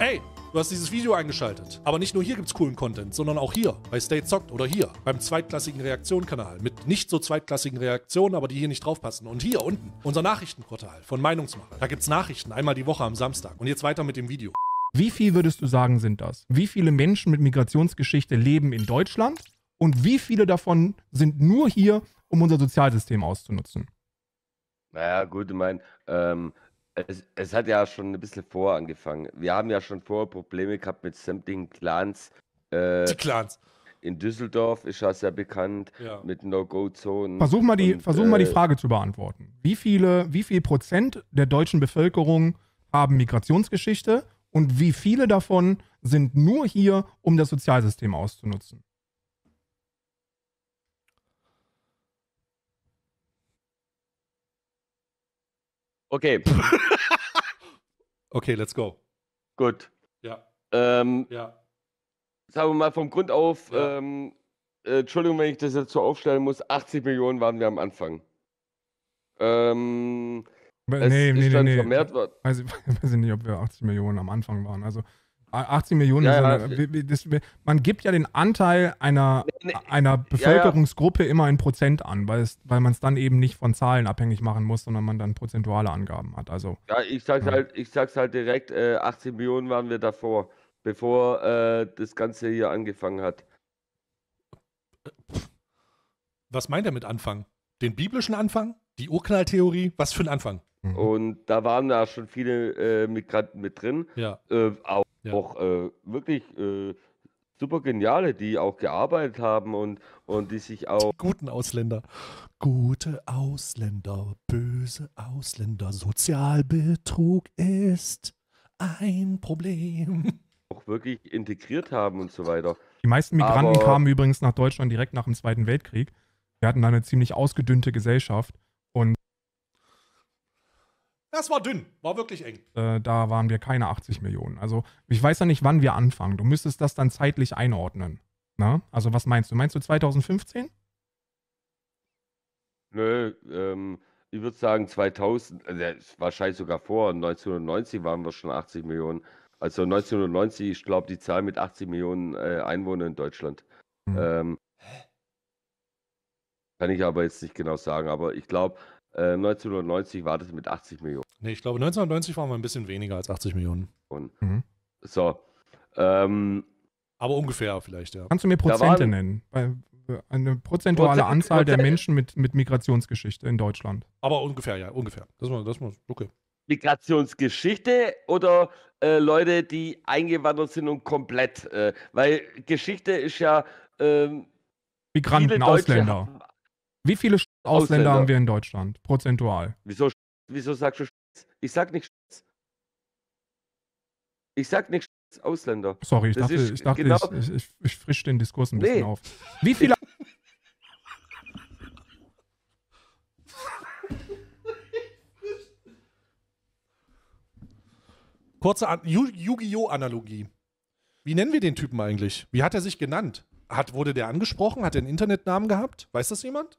Ey, Du hast dieses Video eingeschaltet. Aber nicht nur hier gibt's coolen Content, sondern auch hier bei Stay Zockt oder hier beim zweitklassigen Reaktion-Kanal mit nicht so zweitklassigen Reaktionen, aber die hier nicht draufpassen. Und hier unten unser Nachrichtenportal von Meinungsmacher. Da gibt's Nachrichten einmal die Woche am Samstag. Und jetzt weiter mit dem Video. Wie viel würdest du sagen, sind das? Wie viele Menschen mit Migrationsgeschichte leben in Deutschland? Und wie viele davon sind nur hier, um unser Sozialsystem auszunutzen? Naja, gut, ich meine, ähm, es, es, hat ja schon ein bisschen vorher angefangen. Wir haben ja schon vorher Probleme gehabt mit sämtlichen Clans. Äh, die Clans. In Düsseldorf ist das ja bekannt ja. mit No-Go-Zonen. Versuch mal, die, und, versuch mal die äh, Frage zu beantworten. Wie, viele, wie viel Prozent der deutschen Bevölkerung haben Migrationsgeschichte und wie viele davon sind nur hier, um das Sozialsystem auszunutzen? Okay. okay, let's go. Gut. Ja. Ähm, ja. Sagen wir mal vom Grund auf, ja. ähm, äh, Entschuldigung, wenn ich das jetzt so aufstellen muss, 80 Millionen waren wir am Anfang. Ähm, nee, es nee, ist nee, dann nee. vermehrt worden. Weiß, ich, weiß nicht, ob wir 80 Millionen am Anfang waren. Also 80 Millionen. Ja, so eine, das, man gibt ja den Anteil einer, nee, nee. einer Bevölkerungsgruppe ja, immer in Prozent an, weil, weil man es dann eben nicht von Zahlen abhängig machen muss, sondern man dann prozentuale Angaben hat. Also, ja, ich sag's, Halt, ich sag's halt direkt, äh, 18 Millionen waren wir davor, bevor äh, das Ganze hier angefangen hat. Was meint er mit Anfang? Den biblischen Anfang? Die Urknalltheorie? Was für ein Anfang? Mhm. Und da waren da schon viele äh, Migranten mit drin. Ja. Äh, auch, ja. auch äh, wirklich äh, super geniale, die auch gearbeitet haben und, und die sich auch. Guten Ausländer. Gute Ausländer, böse Ausländer. Sozialbetrug ist ein Problem. Auch wirklich integriert haben und so weiter. Die meisten Migranten Aber kamen übrigens nach Deutschland direkt nach dem Zweiten Weltkrieg. Wir hatten da eine ziemlich ausgedünnte Gesellschaft. Das war dünn, war wirklich eng. Äh, da waren wir keine 80 Millionen. Also ich weiß ja nicht, wann wir anfangen. Du müsstest das dann zeitlich einordnen. Na? Ne? Also was meinst du? Meinst du 2015? Nö, ähm, ich würde sagen 2000, äh, also, wahrscheinlich sogar vor. 1990 waren wir schon 80 Millionen. Also 1990, ich glaube, die Zahl mit 80 Millionen äh, Einwohnern in Deutschland. Hm. Ähm, kann ich aber jetzt nicht genau sagen, aber ich glaube, 1990 äh, war das mit 80 Millionen. Nee, ich glaube 1990 waren wir ein bisschen weniger als 80 Millionen. Und, mhm. So. Ähm, Aber ungefähr vielleicht, ja. Kannst du mir Prozente waren, nennen? Bei, äh, eine prozentuale Prozent, Anzahl Prozent. der Menschen mit, mit Migrationsgeschichte in Deutschland. Aber ungefähr, ja, ungefähr. Das war, das war okay. Migrationsgeschichte oder äh, Leute, die eingewandert sind und komplett? Äh, weil Geschichte ist ja. Ähm, Migranten, Ausländer. Haben, Wie viele Ausländer, Ausländer haben wir in Deutschland, prozentual. Wieso, wieso sagst du Schweiz? Ich sag nicht Schweiz. Ich sag nicht Schweiz, Ausländer. Sorry, ich das dachte, ich, dachte genau ich, ich, ich, frisch den Diskurs ein nee. bisschen auf. Wie viele. Kurze Yu-Gi-Oh! Analogie. Wie nennen wir den Typen eigentlich? Wie hat er sich genannt? Hat, wurde der angesprochen? Hat er einen Internetnamen gehabt? Weiß das jemand?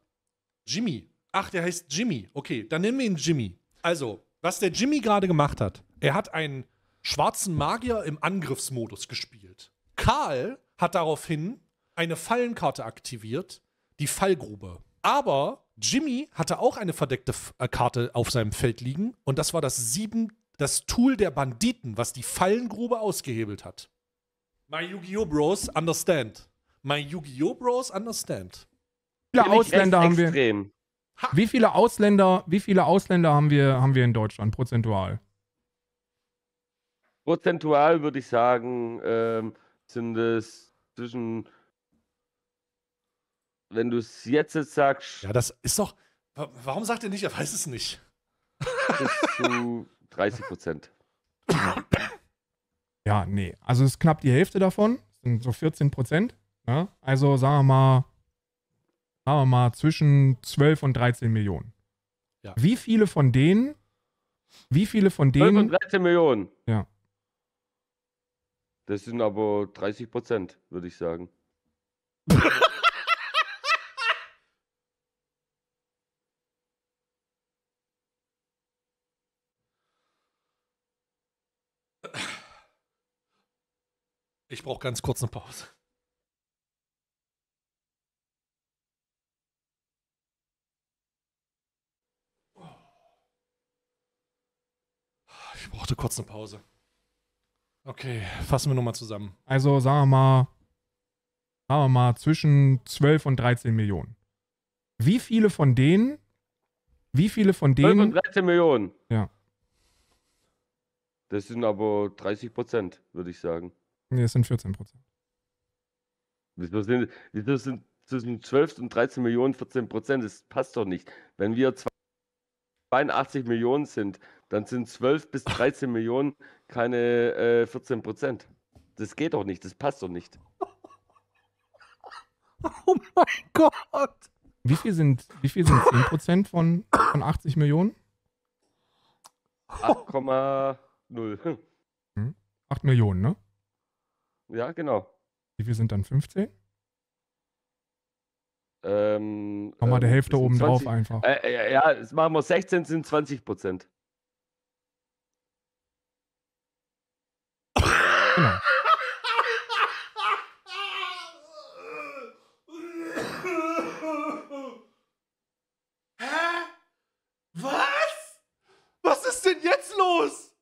Jimmy. Ach, der heißt Jimmy. Okay, dann nennen wir ihn Jimmy. Also, was der Jimmy gerade gemacht hat, er hat einen schwarzen Magier im Angriffsmodus gespielt. Karl hat daraufhin eine Fallenkarte aktiviert, die Fallgrube. Aber Jimmy hatte auch eine verdeckte äh, Karte auf seinem Feld liegen und das war das sieben, das Tool der Banditen, was die Fallengrube ausgehebelt hat. My Yu-Gi-Oh! Bros understand. My Yu-Gi-Oh! Bros understand viele Ausländer haben wir? Ha. Wie viele Ausländer, wie viele Ausländer haben wir, haben wir in Deutschland prozentual? Prozentual würde ich sagen, ähm, sind es zwischen, wenn du es jetzt, jetzt sagst. Ja, das ist doch. Warum sagt ihr nicht, er weiß es nicht? Bis zu 30 Prozent. Ja, nee. Also es ist knapp die Hälfte davon. sind so 14 Prozent. Ja? Ne? Also sagen wir mal sagen wir mal, zwischen 12 und 13 Millionen. Ja. Wie viele von denen, wie viele von denen. 12 und 13 Millionen. Ja. Das sind aber 30 Prozent, würde ich sagen. Ich brauche ganz kurz eine Pause. brauchte kurz eine Pause. Okay, fassen wir nochmal zusammen. Also sagen wir mal, sagen wir mal zwischen 12 und 13 Millionen. Wie viele von denen, wie viele von denen... 12 und 13 Millionen. Ja. Das sind aber 30 Prozent, würde ich sagen. Nee, das sind 14 Prozent. Wieso sind, wieso sind zwischen 12 und 13 Millionen 14 Prozent? Das passt doch nicht. Wenn wir 82 Millionen sind, dann sind 12 bis 13 Millionen keine äh, 14 Prozent. Das geht doch nicht, das passt doch nicht. Oh mein Gott! Wie viel sind, wie viel sind 10 Prozent von, von 80 Millionen? 8,0. 8 hm? Millionen, ne? Ja, genau. Wie viel sind dann 15? Ähm, Nochmal der ähm, Hälfte oben 20, drauf einfach. Äh, äh ja, das machen wir 16 sind 20 Prozent. Genau. Hä? Was? Was ist denn jetzt los?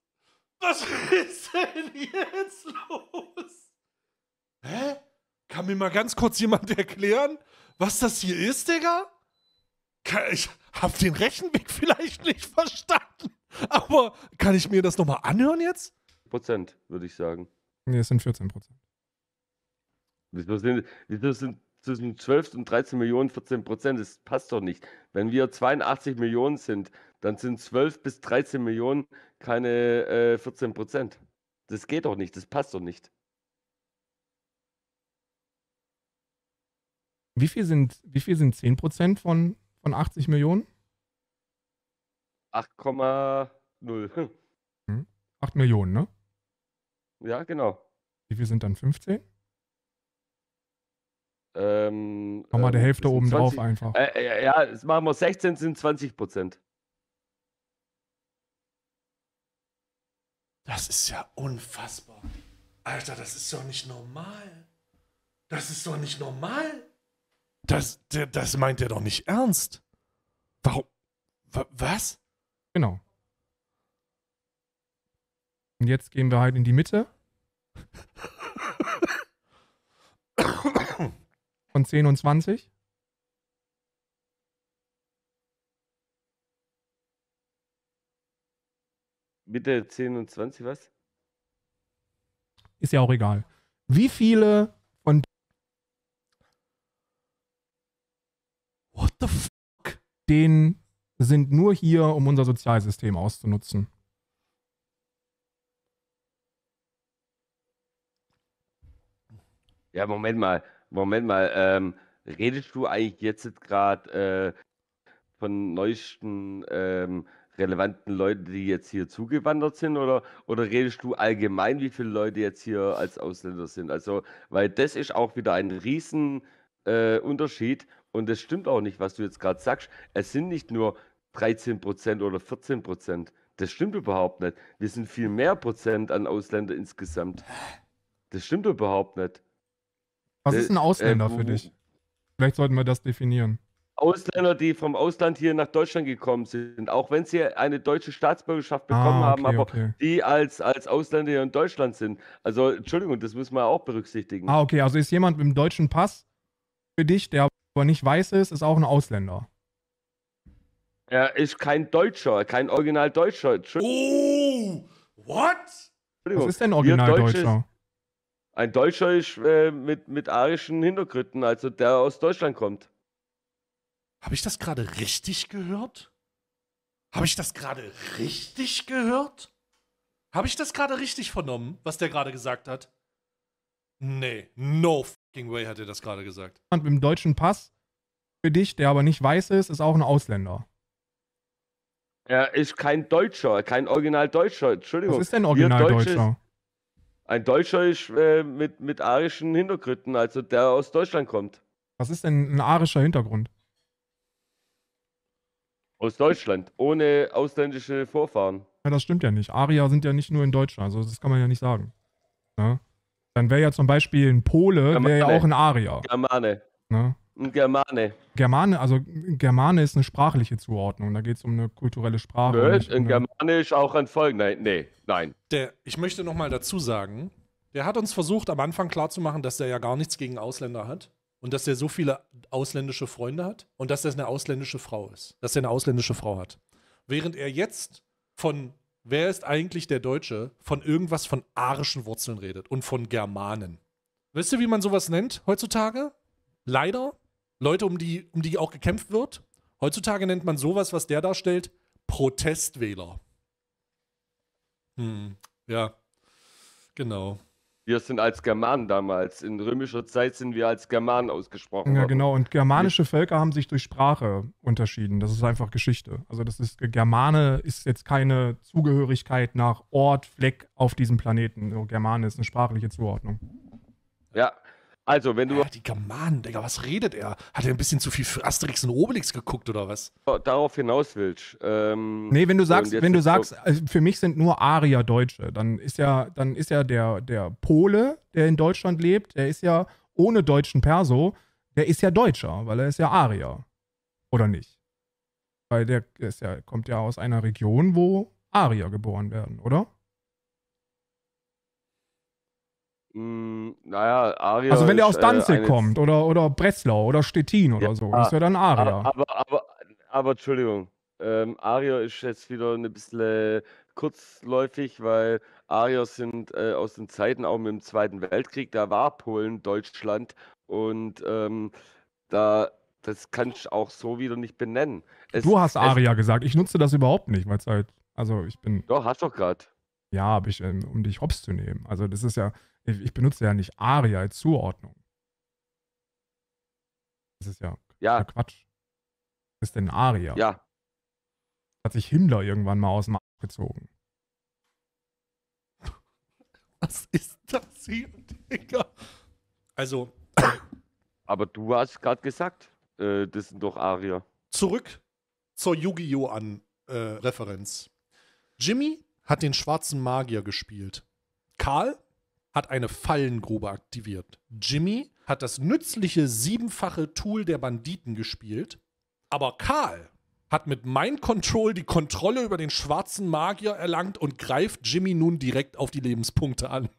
Was ist denn jetzt los? Hä? Kann mir mal ganz kurz jemand erklären, was das hier ist, Digga? Ich hab den Rechenweg vielleicht nicht verstanden, aber kann ich mir das nochmal anhören jetzt? Prozent, würde ich sagen. Nee, es sind 14 Prozent. Wieso sind, wieso sind zwischen 12 und 13 Millionen 14 Prozent? Das passt doch nicht. Wenn wir 82 Millionen sind, dann sind 12 bis 13 Millionen keine äh, 14 Prozent. Das geht doch nicht, das passt doch nicht. Wie viel sind, wie viel sind 10 Prozent von, von 80 Millionen? 8,0. 8 hm. Millionen, ne? Ja, genau. Wie viel sind dann 15? Ähm, Nochmal der ähm, Hälfte oben drauf einfach. Äh, äh ja, das machen wir 16 sind 20 Prozent. Das ist ja unfassbar. Alter, das ist doch nicht normal. Das ist doch nicht normal. Das, das meint er doch nicht ernst. Warum? Was? Genau. Und jetzt gehen wir halt in die Mitte. Von 10 und 20. Bitte 10 und 20, was? Ist ja auch egal. Wie viele von. What the fuck? Den sind nur hier, um unser Sozialsystem auszunutzen. Ja, Moment mal, Moment mal. Ähm, redest du eigentlich jetzt gerade äh, von neuesten ähm, relevanten Leuten, die jetzt hier zugewandert sind, oder, oder redest du allgemein, wie viele Leute jetzt hier als Ausländer sind? Also, weil das ist auch wieder ein Riesenunterschied. äh, und das stimmt auch nicht, was du jetzt gerade sagst. Es sind nicht nur 13 oder 14 Das stimmt überhaupt nicht. Wir sind viel mehr Prozent an Ausländer insgesamt. Das stimmt überhaupt nicht. Was äh, ist ein Ausländer äh, wo, für dich? Vielleicht sollten wir das definieren. Ausländer, die vom Ausland hier nach Deutschland gekommen sind, auch wenn sie eine deutsche Staatsbürgerschaft ah, bekommen ah, okay, haben, aber okay. die als, als Ausländer hier in Deutschland sind. Also, Entschuldigung, das müssen wir auch berücksichtigen. Ah, okay, also ist jemand mit dem deutschen Pass für dich, der aber nicht weiß ist, ist auch ein Ausländer. Er ist kein Deutscher, kein Originaldeutscher. Oh, what? Was ist denn Originaldeutscher? Ein Deutscher ist äh, mit, mit arischen Hintergründen, also der aus Deutschland kommt. Habe ich das gerade richtig gehört? Habe ich das gerade richtig gehört? Habe ich das gerade richtig vernommen, was der gerade gesagt hat? Nee, no fucking way hat er das gerade gesagt. Jemand mit dem deutschen Pass für dich, der aber nicht weiß ist, ist auch ein Ausländer. Er ist kein Deutscher, kein Original Deutscher, Entschuldigung. Was ist denn Original Deutscher? Ein Deutscher ist äh, mit, mit arischen Hintergründen, also der aus Deutschland kommt. Was ist denn ein arischer Hintergrund? Aus Deutschland, ohne ausländische Vorfahren. Ja, das stimmt ja nicht. Arier sind ja nicht nur in Deutschland, also das kann man ja nicht sagen. Ja? Ne? Dann wäre ja zum Beispiel ein Pole, wäre ja auch ein Arier. Germane. Ja? Ne? Germane. Germane, also Germane ist eine sprachliche Zuordnung. Da geht es um eine kulturelle Sprache. Nö, in um Germanisch auch ein Volk. Nein, nee, nein. Der, ich möchte nochmal dazu sagen, der hat uns versucht, am Anfang klarzumachen, dass der ja gar nichts gegen Ausländer hat. Und dass er so viele ausländische Freunde hat und dass das eine ausländische Frau ist. Dass er eine ausländische Frau hat. Während er jetzt von wer ist eigentlich der Deutsche, von irgendwas von arischen Wurzeln redet und von Germanen. Wisst ihr, wie man sowas nennt heutzutage? Leider Leute, um die, um die auch gekämpft wird. Heutzutage nennt man sowas, was der darstellt, Protestwähler. Hm, ja, genau. Wir sind als Germanen damals. In römischer Zeit sind wir als Germanen ausgesprochen. Ja, worden. genau. Und germanische Völker haben sich durch Sprache unterschieden. Das ist einfach Geschichte. Also, das ist Germane ist jetzt keine Zugehörigkeit nach Ort, Fleck auf diesem Planeten. Germane ist eine sprachliche Zuordnung. Ja, also, wenn du. Ach, die Germanen, Digga, was redet er? Hat er ein bisschen zu viel für Asterix und Obelix geguckt oder was? Oh, darauf hinaus willst. Ähm, nee, wenn du sagst, wenn du sagst, also für mich sind nur Arier Deutsche, dann ist ja, dann ist ja der, der Pole, der in Deutschland lebt, der ist ja ohne deutschen Perso, der ist ja Deutscher, weil er ist ja Arier. Oder nicht? Weil der ist ja, kommt ja aus einer Region, wo Arier geboren werden, oder? Mm, hm, naja, Aria. Also wenn der aus äh, Danzig äh, kommt oder, oder Breslau oder Stettin oder ja, so, ah, das wäre dann Aria. Ah, aber, aber, aber, Entschuldigung, ähm, Aria ist jetzt wieder ein bisschen äh, kurzläufig, weil Arier sind äh, aus den Zeiten auch mit dem Zweiten Weltkrieg, da war Polen Deutschland und ähm, da das kannst du auch so wieder nicht benennen. Es, du hast Aria gesagt, ich nutze das überhaupt nicht, weil es halt, also ich bin. Doch, hast doch gerade. Ja, hab ich, ähm, um dich hops zu nehmen. Also das ist ja, ich benutze ja nicht Aria als Zuordnung. Das ist ja, ja. Quatsch. Was ist denn Aria? Ja. Hat sich Himmler irgendwann mal aus dem Arsch gezogen. Was ist das hier, Digga? Also. Aber du hast gerade gesagt, äh, das sind doch Aria. Zurück zur Yu-Gi-Oh! an äh, Referenz. Jimmy hat den schwarzen Magier gespielt. Karl hat eine Fallengrube aktiviert. Jimmy hat das nützliche siebenfache Tool der Banditen gespielt. Aber Karl hat mit Mind Control die Kontrolle über den schwarzen Magier erlangt und greift Jimmy nun direkt auf die Lebenspunkte an.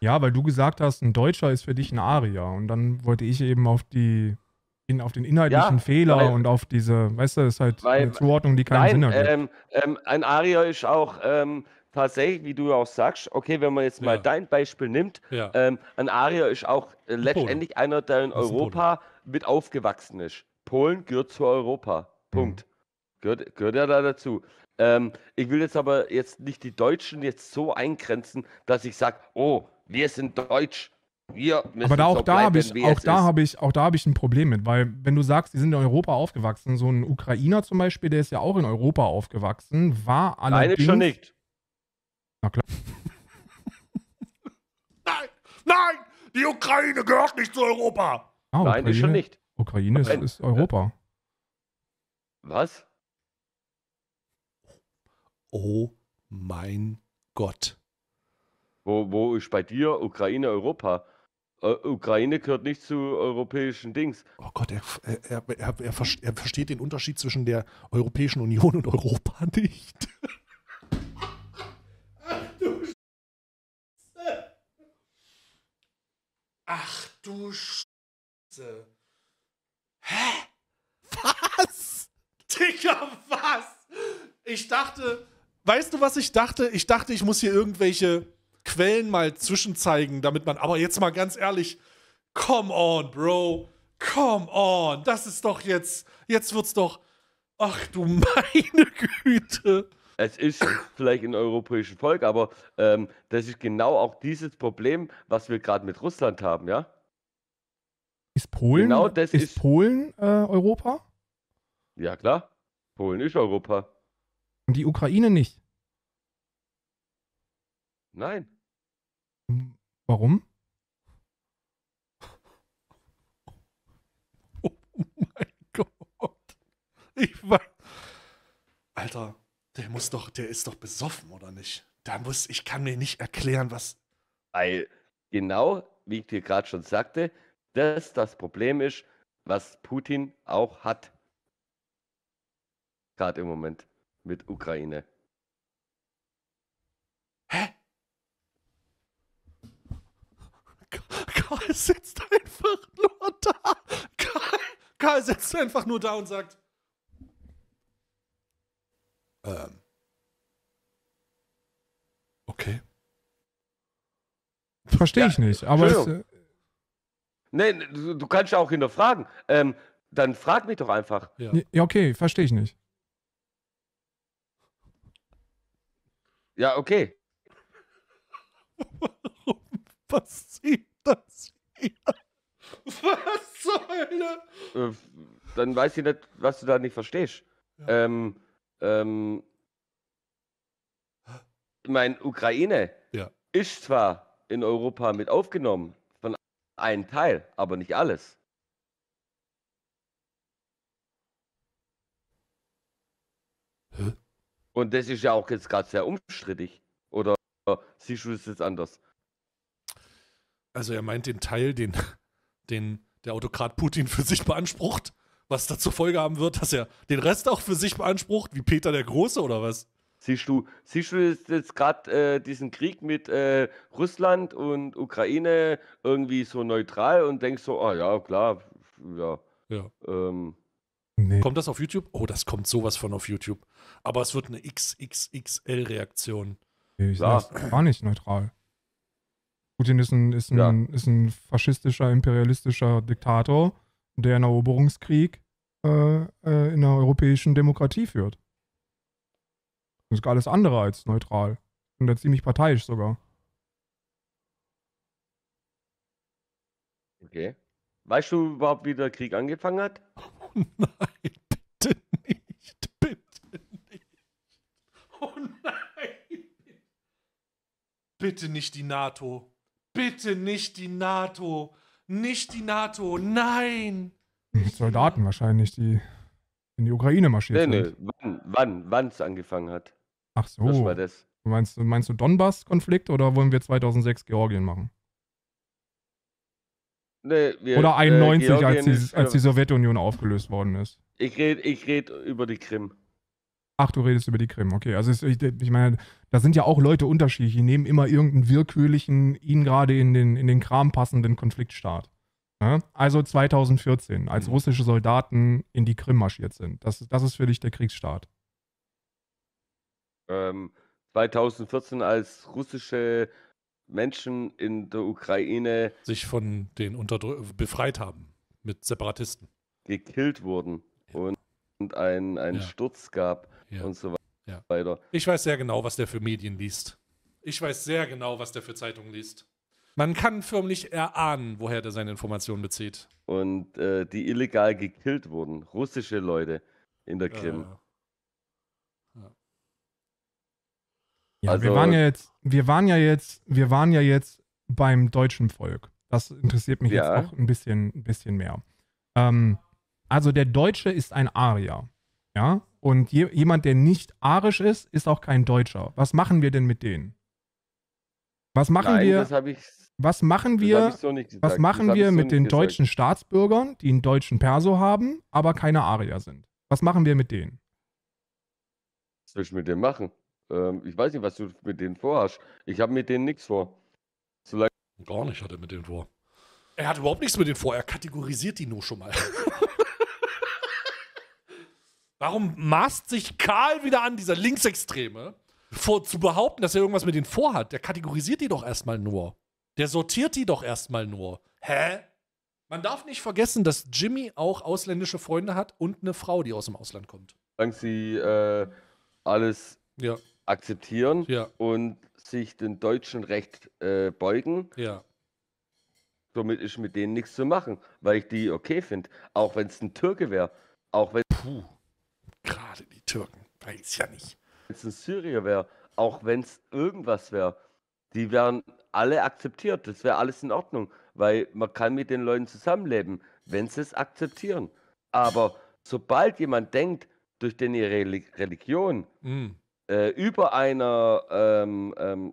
Ja, weil du gesagt hast, ein Deutscher ist für dich ein Arier. Und dann wollte ich eben auf die in, auf den inhaltlichen ja, Fehler weil, und auf diese, weißt du, das ist halt weil, eine Zuordnung, die keinen nein, Sinn hat. Ähm, ähm, ein Arier ist auch ähm, tatsächlich, wie du auch sagst, okay, wenn man jetzt mal ja. dein Beispiel nimmt, ja. Ähm, ein Arier ist auch äh, letztendlich Polen. einer, der in das Europa mit aufgewachsen ist. Polen gehört zu Europa. Mhm. Punkt. Mhm. Gehört, gehört ja da dazu. Ähm, ich will jetzt aber jetzt nicht die Deutschen jetzt so eingrenzen, dass ich sage, oh, wir sind deutsch, wir müssen Aber da auch, so da bleiben, ich, auch, da hab ich, auch da habe ich ein Problem mit, weil wenn du sagst, die sind in Europa aufgewachsen, so ein Ukrainer zum Beispiel, der ist ja auch in Europa aufgewachsen, war allerdings... Nein, schon nicht. Na klar. nein, nein, die Ukraine gehört nicht zu Europa. Ah, nein, Ukraine, ist schon nicht. Ukraine ist, ist Europa. Was? Oh mein Gott. Wo, wo ist bei dir Ukraine Europa? Äh, Ukraine gehört nicht zu europäischen Dings. Oh Gott, er, er, er, er, versteht den Unterschied zwischen der Europäischen Union und Europa nicht. Ach du Scheiße. Ach du Scheiße. Hä? Was? Dicker, was? Ich dachte, weißt du, was ich dachte? Ich dachte, ich muss hier irgendwelche Quellen mal zwischenzeigen, damit man, aber jetzt mal ganz ehrlich, come on, Bro, come on, das ist doch jetzt, jetzt wird's doch, ach du meine Güte. Es ist vielleicht ein europäischen Volk, aber ähm, das ist genau auch dieses Problem, was wir gerade mit Russland haben, ja? Ist Polen, genau das ist, ist Polen äh, Europa? Ja, klar. Polen ist Europa. Und die Ukraine nicht? Nein. Hm, warum? Oh mein Gott. Ich war. Alter, der muss doch, der ist doch besoffen, oder nicht? Da muss, ich kann mir nicht erklären, was. Weil genau, wie ich dir gerade schon sagte, das das Problem ist, was Putin auch hat. Gerade im Moment mit Ukraine. Hä? Karl sitzt einfach nur da. Karl, Karl sitzt einfach nur da und sagt: Ähm. Okay. Verstehe ja, ich nicht, aber. Es, äh, nee, du, du kannst ja auch hinterfragen. Ähm, dann frag mich doch einfach. Ja, ja okay, verstehe ich nicht. Ja, okay. Warum passiert das Was zur Hölle? Ähm, dann weiß ich nicht, was du da nicht verstehst. Ja. Ähm, ähm, mein Ukraine ja. ist zwar in Europa mit aufgenommen, von einem Teil, aber nicht alles. Hä? Und das ist ja auch jetzt gerade sehr umstrittig. Oder siehst du es jetzt anders? Also er meint den Teil, den, den der Autokrat Putin für sich beansprucht, was dazu Folge haben wird, dass er den Rest auch für sich beansprucht, wie Peter der Große oder was? Siehst du, siehst du jetzt gerade äh, diesen Krieg mit äh, Russland und Ukraine irgendwie so neutral und denkst so, ah oh, ja, klar, ja. ja. Ähm. Nee. Kommt das auf YouTube? Oh, das kommt sowas von auf YouTube. Aber es wird eine XXXL-Reaktion. Nee, ich ja. gar nicht neutral. Putin ist ein, ist ein, ja. ist ein faschistischer, imperialistischer Diktator, der einen Eroberungskrieg äh, äh in einer europäischen Demokratie führt. Das ist alles andere als neutral. Und da ziemlich parteiisch sogar. Okay. Weißt du überhaupt, wie der Krieg angefangen hat? Oh nein, bitte nicht. Bitte nicht. Oh nein. Bitte nicht die NATO. Bitte nicht die NATO. Nicht die NATO. Nein. Nicht Soldaten wahrscheinlich, die in die Ukraine marschieren. nee, Nee, wann, wann, wann es angefangen hat. Ach so. Was war das. Meinst, meinst du Donbass-Konflikt oder wollen wir 2006 Georgien machen? Nee, wir, oder 91, äh, als, die, als die Sowjetunion aufgelöst worden ist. Ich rede ich red über die Krim. Ach, du redest über die Krim. Okay, also es, ich, ich, meine, da sind ja auch Leute unterschiedlich. Die nehmen immer irgendeinen willkürlichen, ihnen gerade in den, in den Kram passenden Konfliktstaat. Ja? Ne? Also 2014, als mhm. russische Soldaten in die Krim marschiert sind. Das, das ist für dich der Kriegsstaat. Ähm, 2014, als russische Menschen in der Ukraine sich von den Unterdrück befreit haben mit Separatisten. Gekillt wurden und, und einen, ja. Sturz gab ja. und so weiter. Ich weiß sehr genau, was der für Medien liest. Ich weiß sehr genau, was der für Zeitungen liest. Man kann förmlich erahnen, woher der seine Informationen bezieht. Und äh, die illegal gekillt wurden, russische Leute in der Krim. Ja, ja. ja also, wir waren ja jetzt, wir waren ja jetzt, wir waren ja jetzt beim deutschen Volk. Das interessiert mich ja. jetzt auch ein bisschen, ein bisschen mehr. Ähm, also der Deutsche ist ein Arier. Ja? Und je, jemand, der nicht arisch ist, ist auch kein Deutscher. Was machen wir denn mit denen? Was machen Nein, wir? Ich, was machen wir? So was machen das wir mit den gesagt. deutschen Staatsbürgern, die einen deutschen Perso haben, aber keine Arier sind? Was machen wir mit denen? Was soll ich mit denen machen? Ähm, ich weiß nicht, was du mit denen vorhast. Ich habe mit denen nichts vor. Solange Gar nicht hat er mit denen vor. Er hat überhaupt nichts mit denen vor. Er kategorisiert die nur schon mal. Warum maßt sich Karl wieder an, dieser Linksextreme, vor, zu behaupten, dass er irgendwas mit ihnen vorhat? Der kategorisiert die doch erstmal nur. Der sortiert die doch erstmal nur. Hä? Man darf nicht vergessen, dass Jimmy auch ausländische Freunde hat und eine Frau, die aus dem Ausland kommt. Solange sie äh, alles ja. akzeptieren ja. und sich dem deutschen Recht äh, beugen, ja. somit ist mit denen nichts zu machen, weil ich die okay finde. Auch wenn es ein Türke wäre. Auch wenn. Puh. Gerade die Türken, weiß ja nicht. Wenn es ein Syrier wäre, auch wenn es irgendwas wäre, die wären alle akzeptiert. Das wäre alles in Ordnung, weil man kann mit den Leuten zusammenleben, wenn sie es akzeptieren. Aber sobald jemand denkt, durch den ihre Religion mm. äh, über einer ähm, ähm,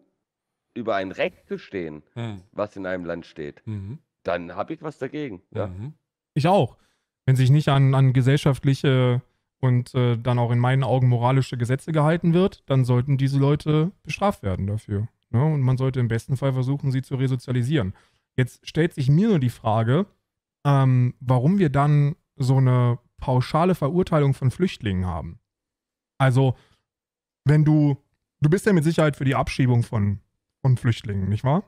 über ein Recht zu stehen, mm. was in einem Land steht, mm. dann habe ich was dagegen. Ja? Mhm. Ich auch. Wenn sich nicht an, an gesellschaftliche und äh, dann auch in meinen Augen moralische Gesetze gehalten wird, dann sollten diese Leute bestraft werden dafür. Ne? Und man sollte im besten Fall versuchen, sie zu resozialisieren. Jetzt stellt sich mir nur die Frage, ähm, warum wir dann so eine pauschale Verurteilung von Flüchtlingen haben. Also, wenn du, du bist ja mit Sicherheit für die Abschiebung von, von Flüchtlingen, nicht wahr?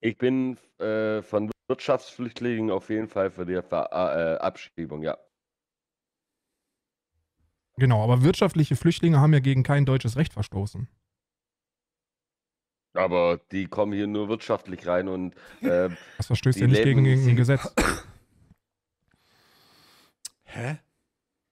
Ich bin äh, von Wirtschaftsflüchtlingen auf jeden Fall für die Ver äh, Abschiebung, ja. Genau, aber wirtschaftliche Flüchtlinge haben ja gegen kein deutsches Recht verstoßen. Aber die kommen hier nur wirtschaftlich rein und. Äh, das verstößt ja nicht gegen, gegen ein Gesetz. Hä?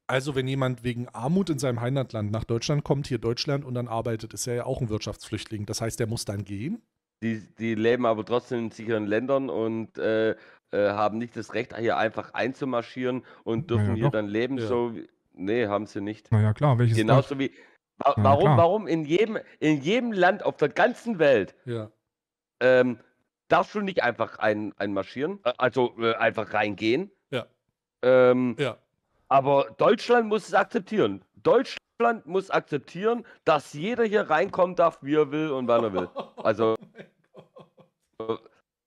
Also, wenn jemand wegen Armut in seinem Heimatland nach Deutschland kommt, hier Deutschland und dann arbeitet, ist er ja auch ein Wirtschaftsflüchtling. Das heißt, der muss dann gehen? Die, die leben aber trotzdem in sicheren Ländern und äh, äh, haben nicht das Recht, hier einfach einzumarschieren und dürfen ja, hier dann leben, ja. so wie Nee, haben sie nicht. Naja, klar, welches Genauso Land? wie. Wa naja, warum, klar. warum in jedem, in jedem Land auf der ganzen Welt ja. ähm, darfst du nicht einfach ein, einmarschieren, äh, also äh, einfach reingehen? Ja. Ähm, ja. Aber Deutschland muss es akzeptieren. Deutschland muss akzeptieren, dass jeder hier reinkommen darf, wie er will und wann er will. Oh also. Oh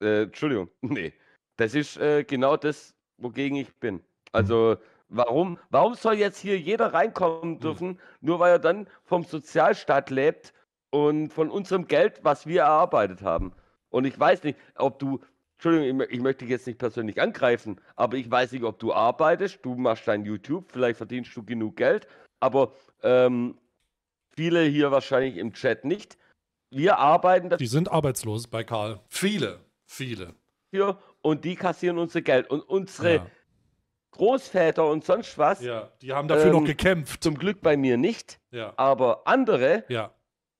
äh, Entschuldigung, nee. Das ist äh, genau das, wogegen ich bin. Also, Warum? Warum soll jetzt hier jeder reinkommen hm. dürfen, hm. nur weil er dann vom Sozialstaat lebt und von unserem Geld, was wir erarbeitet haben? Und ich weiß nicht, ob du, Entschuldigung, ich, ich möchte dich jetzt nicht persönlich angreifen, aber ich weiß nicht, ob du arbeitest, du machst dein YouTube, vielleicht verdienst du genug Geld, aber ähm, viele hier wahrscheinlich im Chat nicht. Wir arbeiten. Die sind arbeitslos bei Karl. Viele, viele. Hier, und die kassieren unser Geld und unsere. Ja Großväter und sonst was. Ja, die haben dafür ähm, noch gekämpft. Zum Glück bei mir nicht. Ja. Aber andere, ja.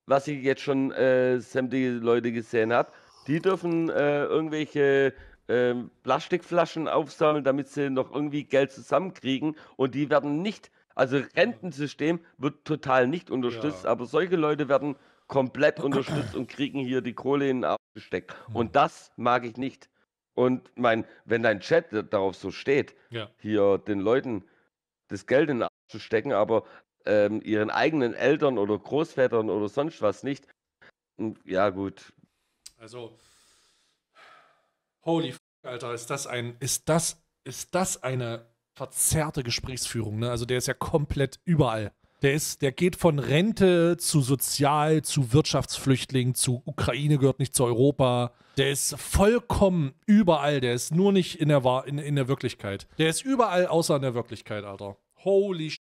was ich jetzt schon äh, sämtliche Leute gesehen habe, die dürfen äh, irgendwelche äh, Plastikflaschen aufsammeln, damit sie noch irgendwie Geld zusammenkriegen. Und die werden nicht, also Rentensystem wird total nicht unterstützt, ja. aber solche Leute werden komplett unterstützt und kriegen hier die Kohle in den Arsch gesteckt. Hm. Und das mag ich nicht. Und mein, wenn dein Chat darauf so steht, ja. hier den Leuten das Geld in den Arsch zu stecken, aber ähm, ihren eigenen Eltern oder Großvätern oder sonst was nicht. Hm, ja, gut. Also, holy fuck, Alter, ist das ein, ist das, ist das eine verzerrte Gesprächsführung, ne? Also der ist ja komplett überall. Der ist, der geht von Rente zu Sozial, zu Wirtschaftsflüchtling, zu Ukraine gehört nicht zu Europa. Der ist vollkommen überall. Der ist nur nicht in der, in, in der Wirklichkeit. Der ist überall außer in der Wirklichkeit, Alter. Holy shit.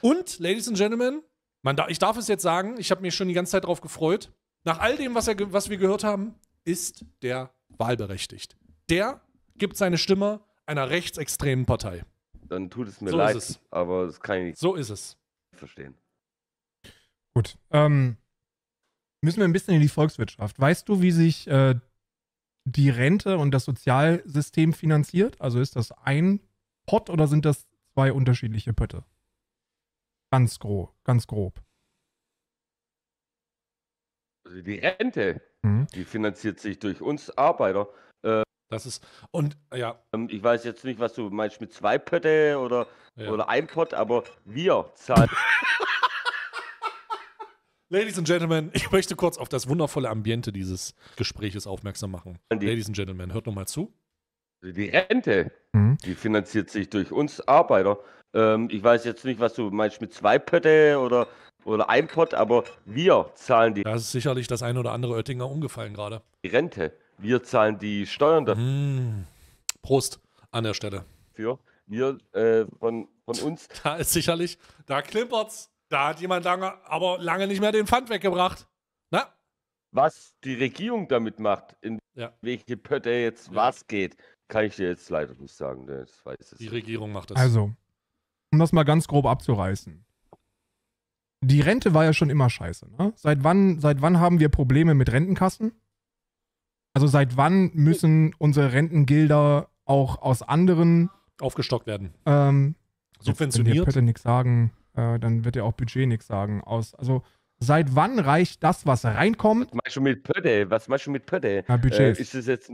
Und, Ladies and Gentlemen, man, ich darf es jetzt sagen, ich habe mich schon die ganze Zeit darauf gefreut. Nach all dem, was, er, was wir gehört haben, ist der wahlberechtigt. Der gibt seine Stimme einer rechtsextremen Partei. Dann tut es mir so leid, es. aber es kann ich nicht. So ist es verstehen. Gut. Ähm, müssen wir ein bisschen in die Volkswirtschaft. Weißt du, wie sich äh, die Rente und das Sozialsystem finanziert? Also ist das ein Pott oder sind das zwei unterschiedliche Pötte? Ganz grob, ganz grob. Also die Rente, mhm. die finanziert sich durch uns Arbeiter. Das ist, und ja. Ähm, ich weiß jetzt nicht, was du meinst mit zwei Pötte oder, ja. oder ein Pott, aber wir zahlen. Ladies and Gentlemen, ich möchte kurz auf das wundervolle Ambiente dieses Gespräches aufmerksam machen. Die, Ladies and Gentlemen, hört nochmal zu. Also die Rente, mhm. die finanziert sich durch uns Arbeiter. Ähm, ich weiß jetzt nicht, was du meinst mit zwei Pötte oder, oder ein Pott, aber wir zahlen die. Da ist sicherlich das ein oder andere Oettinger umgefallen gerade. Die Rente. Wir zahlen die Steuern dafür. Mm. Hm. Prost an der Stelle. Für wir äh, von, von uns. Da ist sicherlich, da klimpert's. Da hat jemand lange, aber lange nicht mehr den Pfand weggebracht. Na? Was die Regierung damit macht, in ja. welche Pötte jetzt ja. was geht, kann ich dir jetzt leider nicht sagen. Ne, das weiß ich die Regierung macht das. Also, um das mal ganz grob abzureißen. Die Rente war ja schon immer scheiße. Ne? Seit, wann, seit wann haben wir Probleme mit Rentenkassen? Also seit wann müssen unsere Rentengilder auch aus anderen aufgestockt werden? Ähm, Subventioniert. Wenn der nichts sagen, äh, dann wird ja auch Budget nichts sagen. Aus, also seit wann reicht das, was reinkommt? Was machst du mit Pötte? Was machst du mit Pötte? Na, Budget. Äh, ist es jetzt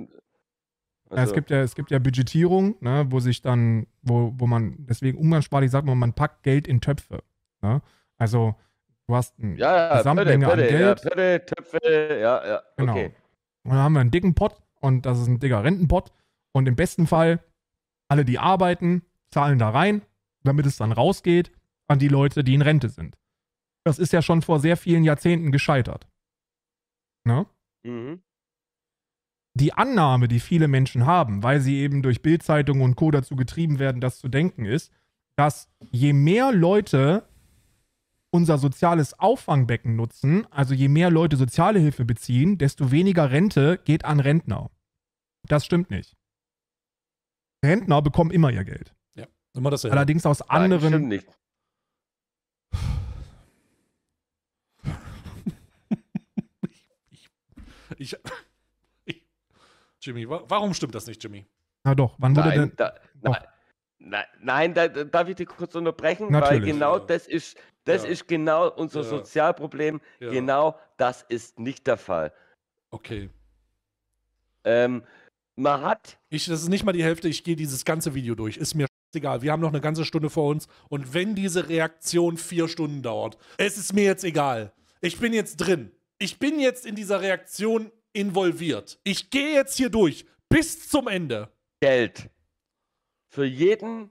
also. Es, gibt ja, es gibt ja Budgetierung, ne, wo sich dann, wo, wo man, deswegen umgangssprachlich sagt man, man packt Geld in Töpfe. Ne? Also du hast eine ja, ja, Gesamtmenge Pöde, Pöde, an Geld. Ja, Pöde, Töpfe, ja, ja. Genau. Okay. Und dann haben wir einen dicken Pott und das ist ein dicker Rentenpott. Und im besten Fall, alle, die arbeiten, zahlen da rein, damit es dann rausgeht an die Leute, die in Rente sind. Das ist ja schon vor sehr vielen Jahrzehnten gescheitert. Ne? Mhm. Die Annahme, die viele Menschen haben, weil sie eben durch Bildzeitungen und Co. dazu getrieben werden, das zu denken, ist, dass je mehr Leute unser soziales Auffangbecken nutzen, also je mehr Leute soziale Hilfe beziehen, desto weniger Rente geht an Rentner. Das stimmt nicht. Rentner bekommen immer ihr Geld. Ja, immer das ja. Allerdings aus anderen. Nein, stimmt nicht. ich, ich, ich, Jimmy, warum stimmt das nicht, Jimmy? Na doch, wann wurde nein, denn. Da, nein, Nein, da, da darf ich dich kurz unterbrechen, Natürlich, weil genau ja. das ist, das ja. ist genau unser ja. Sozialproblem. Genau das ist nicht der Fall. Okay. Ähm, man hat. Ich, das ist nicht mal die Hälfte, ich gehe dieses ganze Video durch. Ist mir egal. Wir haben noch eine ganze Stunde vor uns und wenn diese Reaktion vier Stunden dauert, es ist mir jetzt egal. Ich bin jetzt drin. Ich bin jetzt in dieser Reaktion involviert. Ich gehe jetzt hier durch bis zum Ende. Geld für jeden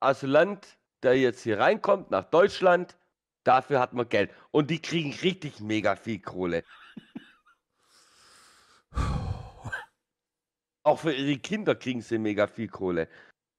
Asylant, der jetzt hier reinkommt nach Deutschland, dafür hat man Geld. Und die kriegen richtig mega viel Kohle. Auch für ihre Kinder kriegen sie mega viel Kohle.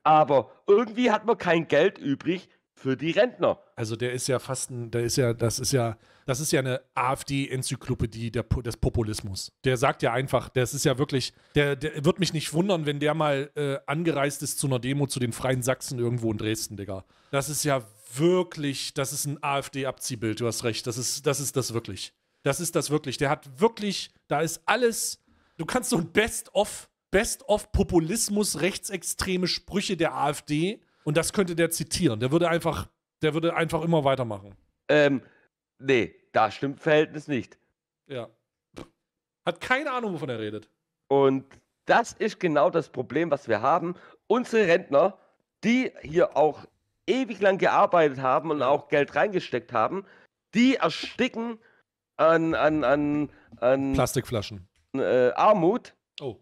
Aber irgendwie hat man kein Geld übrig für die Rentner. Also der ist ja fast ein, der ist ja, das ist ja, das ist ja eine AfD-Enzyklopädie des Populismus. Der sagt ja einfach, das ist ja wirklich, der, der wird mich nicht wundern, wenn der mal äh, angereist ist zu einer Demo zu den Freien Sachsen irgendwo in Dresden, Digga. Das ist ja wirklich, das ist ein AfD-Abziehbild, du hast recht. Das ist, das ist das wirklich. Das ist das wirklich. Der hat wirklich, da ist alles, du kannst so ein Best-of, Best-of-Populismus, rechtsextreme Sprüche der AfD und das könnte der zitieren. Der würde einfach, der würde einfach immer weitermachen. Ähm, nee, da stimmt Verhältnis nicht. Ja. Hat keine Ahnung, wovon er redet. Und das ist genau das Problem, was wir haben. Unsere Rentner, die hier auch ewig lang gearbeitet haben und auch Geld reingesteckt haben, die ersticken an, an, an, an Plastikflaschen. Äh, Armut. Oh.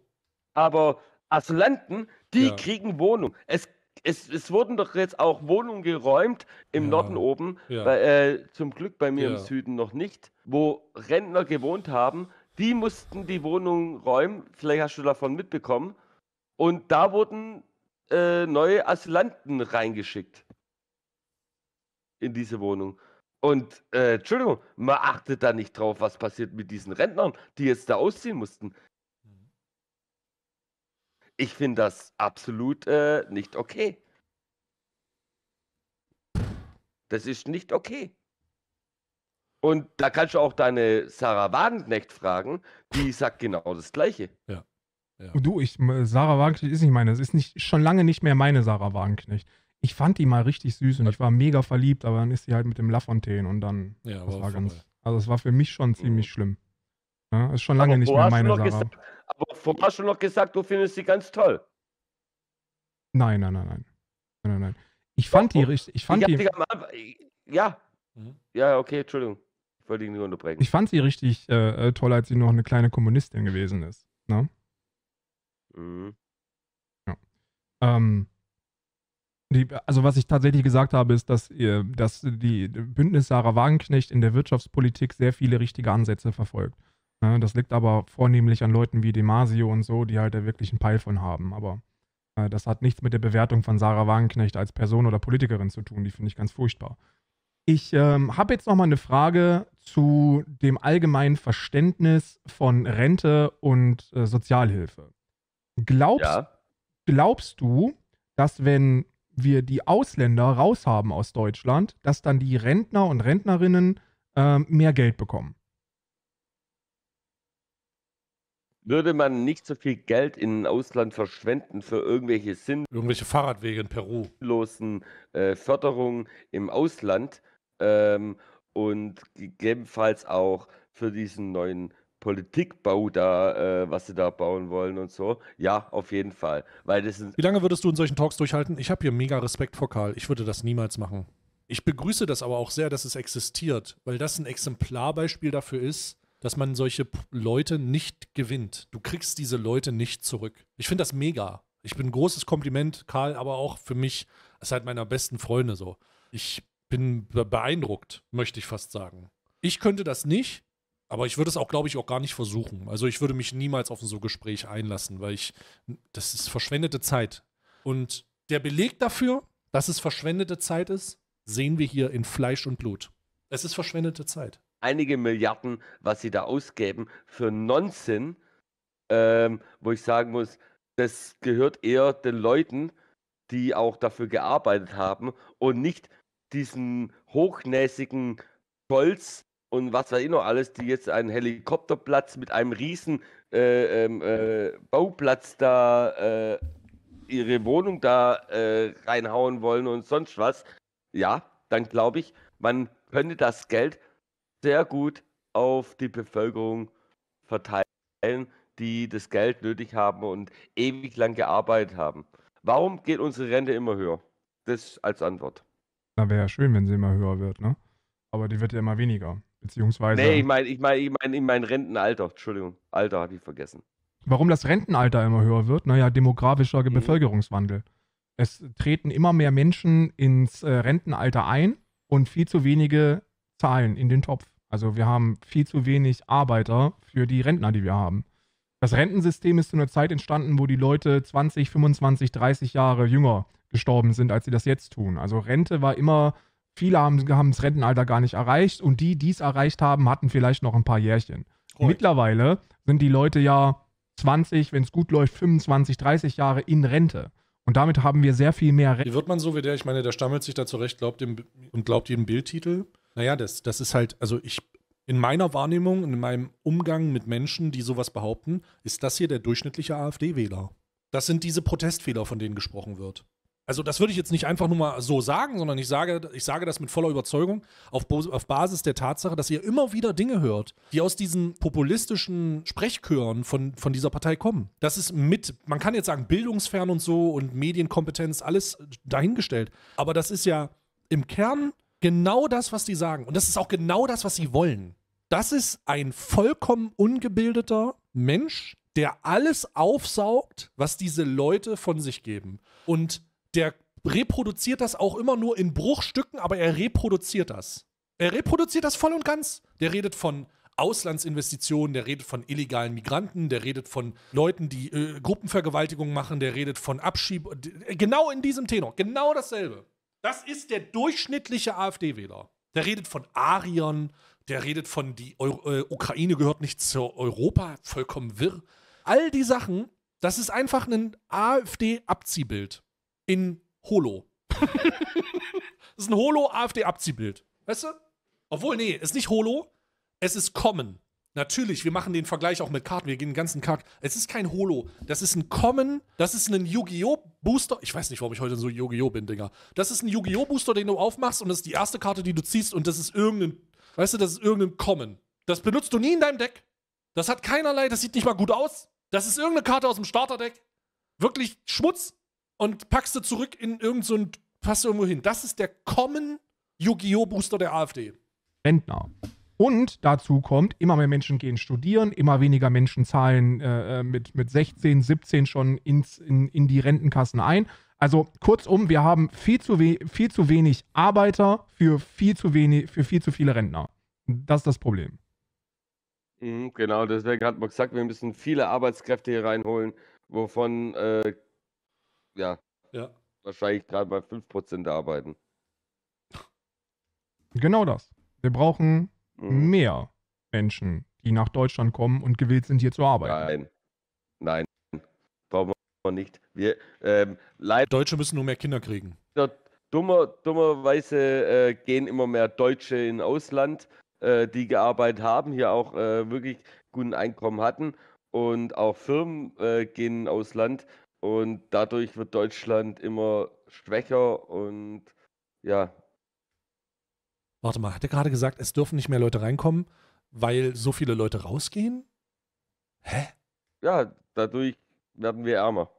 Aber Asylanten, die ja. kriegen Wohnung. Es es, es wurden doch jetzt auch Wohnungen geräumt im ja. Norden oben, ja. bei, äh, zum Glück bei mir ja. im Süden noch nicht, wo Rentner gewohnt haben. Die mussten die Wohnungen räumen, vielleicht hast du davon mitbekommen. Und da wurden äh, neue Asylanten reingeschickt. In diese Wohnung. Und, äh, Entschuldigung, man achtet da nicht drauf, was passiert mit diesen Rentnern, die jetzt da ausziehen mussten ich finde das absolut äh, nicht okay. Das ist nicht okay. Und da kannst du auch deine Sarah Wagenknecht fragen, die sagt genau das Gleiche. Ja. ja. Du, ich, Sarah Wagenknecht ist nicht meine, Es ist nicht, schon lange nicht mehr meine Sarah Wagenknecht. Ich fand die mal richtig süß und ich war mega verliebt, aber dann ist sie halt mit dem Lafontaine und dann. Ja, das war ganz. Also, es war für mich schon ziemlich mhm. schlimm. Ja, ist schon lange aber nicht mehr meine Sarah. Gesagt, aber vorher du noch gesagt, du findest sie ganz toll. Nein, nein, nein, nein. Nein, nein, nein. Ich fand die richtig. Ich fand ich die. die äh, ja. Mhm. Ja, okay, Entschuldigung. Ich wollte ihn nur unterbrechen. Ich fand sie richtig äh, äh, toll, als sie noch eine kleine Kommunistin gewesen ist. Ne? Mhm. Ja. Ähm, die, also, was ich tatsächlich gesagt habe, ist, dass, ihr, dass die Bündnis Sarah Wagenknecht in der Wirtschaftspolitik sehr viele richtige Ansätze verfolgt. Ne? Das liegt aber vornehmlich an Leuten wie Demasio und so, die halt da wirklich einen Peil von haben. Aber äh, das hat nichts mit der Bewertung von Sarah Wagenknecht als Person oder Politikerin zu tun. Die finde ich ganz furchtbar. Ich ähm, habe jetzt noch mal eine Frage zu dem allgemeinen Verständnis von Rente und äh, Sozialhilfe. Glaubst, ja. glaubst du, dass wenn wir die Ausländer raushaben aus Deutschland, dass dann die Rentner und Rentnerinnen äh, mehr Geld bekommen? würde man nicht so viel Geld in den Ausland verschwenden für irgendwelche Sinn. Irgendwelche Fahrradwege in Peru. Losen äh, Förderungen im Ausland ähm, und gegebenenfalls auch für diesen neuen Politikbau da, äh, was sie da bauen wollen und so. Ja, auf jeden Fall. Weil das Wie lange würdest du in solchen Talks durchhalten? Ich habe hier mega Respekt vor Karl. Ich würde das niemals machen. Ich begrüße das aber auch sehr, dass es existiert, weil das ein Exemplarbeispiel dafür ist, dass man solche Leute nicht gewinnt. Du kriegst diese Leute nicht zurück. Ich finde das mega. Ich bin ein großes Kompliment, Karl, aber auch für mich, ist halt meiner besten Freunde so. Ich bin beeindruckt, möchte ich fast sagen. Ich könnte das nicht, aber ich würde es auch, glaube ich, auch gar nicht versuchen. Also ich würde mich niemals auf so ein Gespräch einlassen, weil ich, das ist verschwendete Zeit. Und der Beleg dafür, dass es verschwendete Zeit ist, sehen wir hier in Fleisch und Blut. Es ist verschwendete Zeit einige Milliarden, was sie da ausgeben für Nonsinn, ähm, wo ich sagen muss, das gehört eher den Leuten, die auch dafür gearbeitet haben und nicht diesen hochnäsigen Scholz und was weiß ich noch alles, die jetzt einen Helikopterplatz mit einem riesen äh, ähm, äh, Bauplatz da äh, ihre Wohnung da äh, reinhauen wollen und sonst was. Ja, dann glaube ich, man könnte das Geld sehr gut auf die Bevölkerung verteilen, die das Geld nötig haben und ewig lang gearbeitet haben. Warum geht unsere Rente immer höher? Das als Antwort. Na, wäre ja schön, wenn sie immer höher wird, ne? Aber die wird ja immer weniger. Beziehungsweise. Nee, ich meine, ich meine, ich meine, ich mein Rentenalter. Entschuldigung, Alter habe ich vergessen. Warum das Rentenalter immer höher wird? Naja, demografischer mhm. Bevölkerungswandel. Es treten immer mehr Menschen ins äh, Rentenalter ein und viel zu wenige zahlen in den Topf. Also wir haben viel zu wenig Arbeiter für die Rentner, die wir haben. Das Rentensystem ist zu einer Zeit entstanden, wo die Leute 20, 25, 30 Jahre jünger gestorben sind, als sie das jetzt tun. Also Rente war immer, viele haben, haben das Rentenalter gar nicht erreicht und die, die es erreicht haben, hatten vielleicht noch ein paar Jährchen. Heute. Mittlerweile sind die Leute ja 20, wenn es gut läuft, 25, 30 Jahre in Rente. Und damit haben wir sehr viel mehr Rente. Wie wird man so wie der? Ich meine, der stammelt sich da zurecht glaubt dem, und glaubt jedem Bildtitel. Naja, das, das ist halt, also ich, in meiner Wahrnehmung, in meinem Umgang mit Menschen, die sowas behaupten, ist das hier der durchschnittliche AfD-Wähler. Das sind diese Protestfehler, von denen gesprochen wird. Also das würde ich jetzt nicht einfach nur mal so sagen, sondern ich sage, ich sage das mit voller Überzeugung auf, auf Basis der Tatsache, dass ihr immer wieder Dinge hört, die aus diesen populistischen Sprechchören von, von dieser Partei kommen. Das ist mit, man kann jetzt sagen, bildungsfern und so und Medienkompetenz, alles dahingestellt. Aber das ist ja im Kern Genau das, was die sagen. Und das ist auch genau das, was sie wollen. Das ist ein vollkommen ungebildeter Mensch, der alles aufsaugt, was diese Leute von sich geben. Und der reproduziert das auch immer nur in Bruchstücken, aber er reproduziert das. Er reproduziert das voll und ganz. Der redet von Auslandsinvestitionen, der redet von illegalen Migranten, der redet von Leuten, die äh, Gruppenvergewaltigung machen, der redet von Abschieb. Äh, genau in diesem Tenor, genau dasselbe. Das ist der durchschnittliche AfD-Wähler. Der redet von Ariern, der redet von die Euro äh, Ukraine gehört nicht zu Europa, vollkommen wirr. All die Sachen, das ist einfach ein AfD-Abziehbild in Holo. das ist ein Holo-AfD-Abziehbild. Weißt du? Obwohl, nee, ist nicht Holo, es ist Kommen. Natürlich, wir machen den Vergleich auch mit Karten. Wir gehen den ganzen Kack. Es ist kein Holo. Das ist ein Common. Das ist ein Yu-Gi-Oh! Booster. Ich weiß nicht, warum ich heute so Yu-Gi-Oh! bin, Digga. Das ist ein Yu-Gi-Oh! Booster, den du aufmachst und das ist die erste Karte, die du ziehst und das ist irgendein, weißt du, das ist irgendein Common. Das benutzt du nie in deinem Deck. Das hat keinerlei, das sieht nicht mal gut aus. Das ist irgendeine Karte aus dem Starterdeck. Wirklich Schmutz und packst du zurück in irgendein, so passt irgendwo hin. Das ist der Common Yu-Gi-Oh! Booster der AfD. Rentner. Und dazu kommt, immer mehr Menschen gehen studieren, immer weniger Menschen zahlen äh, äh mit, mit 16, 17 schon ins, in, in die Rentenkassen ein. Also kurzum, wir haben viel zu, we viel zu wenig Arbeiter für viel zu, wenig, für viel zu viele Rentner. Das ist das Problem. Mhm, genau, deswegen hat man gesagt, wir müssen viele Arbeitskräfte hier reinholen, wovon äh, ja, ja, wahrscheinlich gerade mal 5% arbeiten. Genau das. Wir brauchen Mhm. mehr Menschen, die nach Deutschland kommen und gewillt sind, hier zu arbeiten. Nein, nein, brauchen wir nicht. Wir, ähm, leider Deutsche müssen nur mehr Kinder kriegen. Dummer, dummerweise äh, gehen immer mehr Deutsche in Ausland, äh, die gearbeitet haben, hier auch äh, wirklich guten Einkommen hatten. Und auch Firmen äh, gehen ins Ausland. Und dadurch wird Deutschland immer schwächer und ja, Warte mal, hat er gerade gesagt, es dürfen nicht mehr Leute reinkommen, weil so viele Leute rausgehen? Hä? Ja, dadurch werden wir ärmer.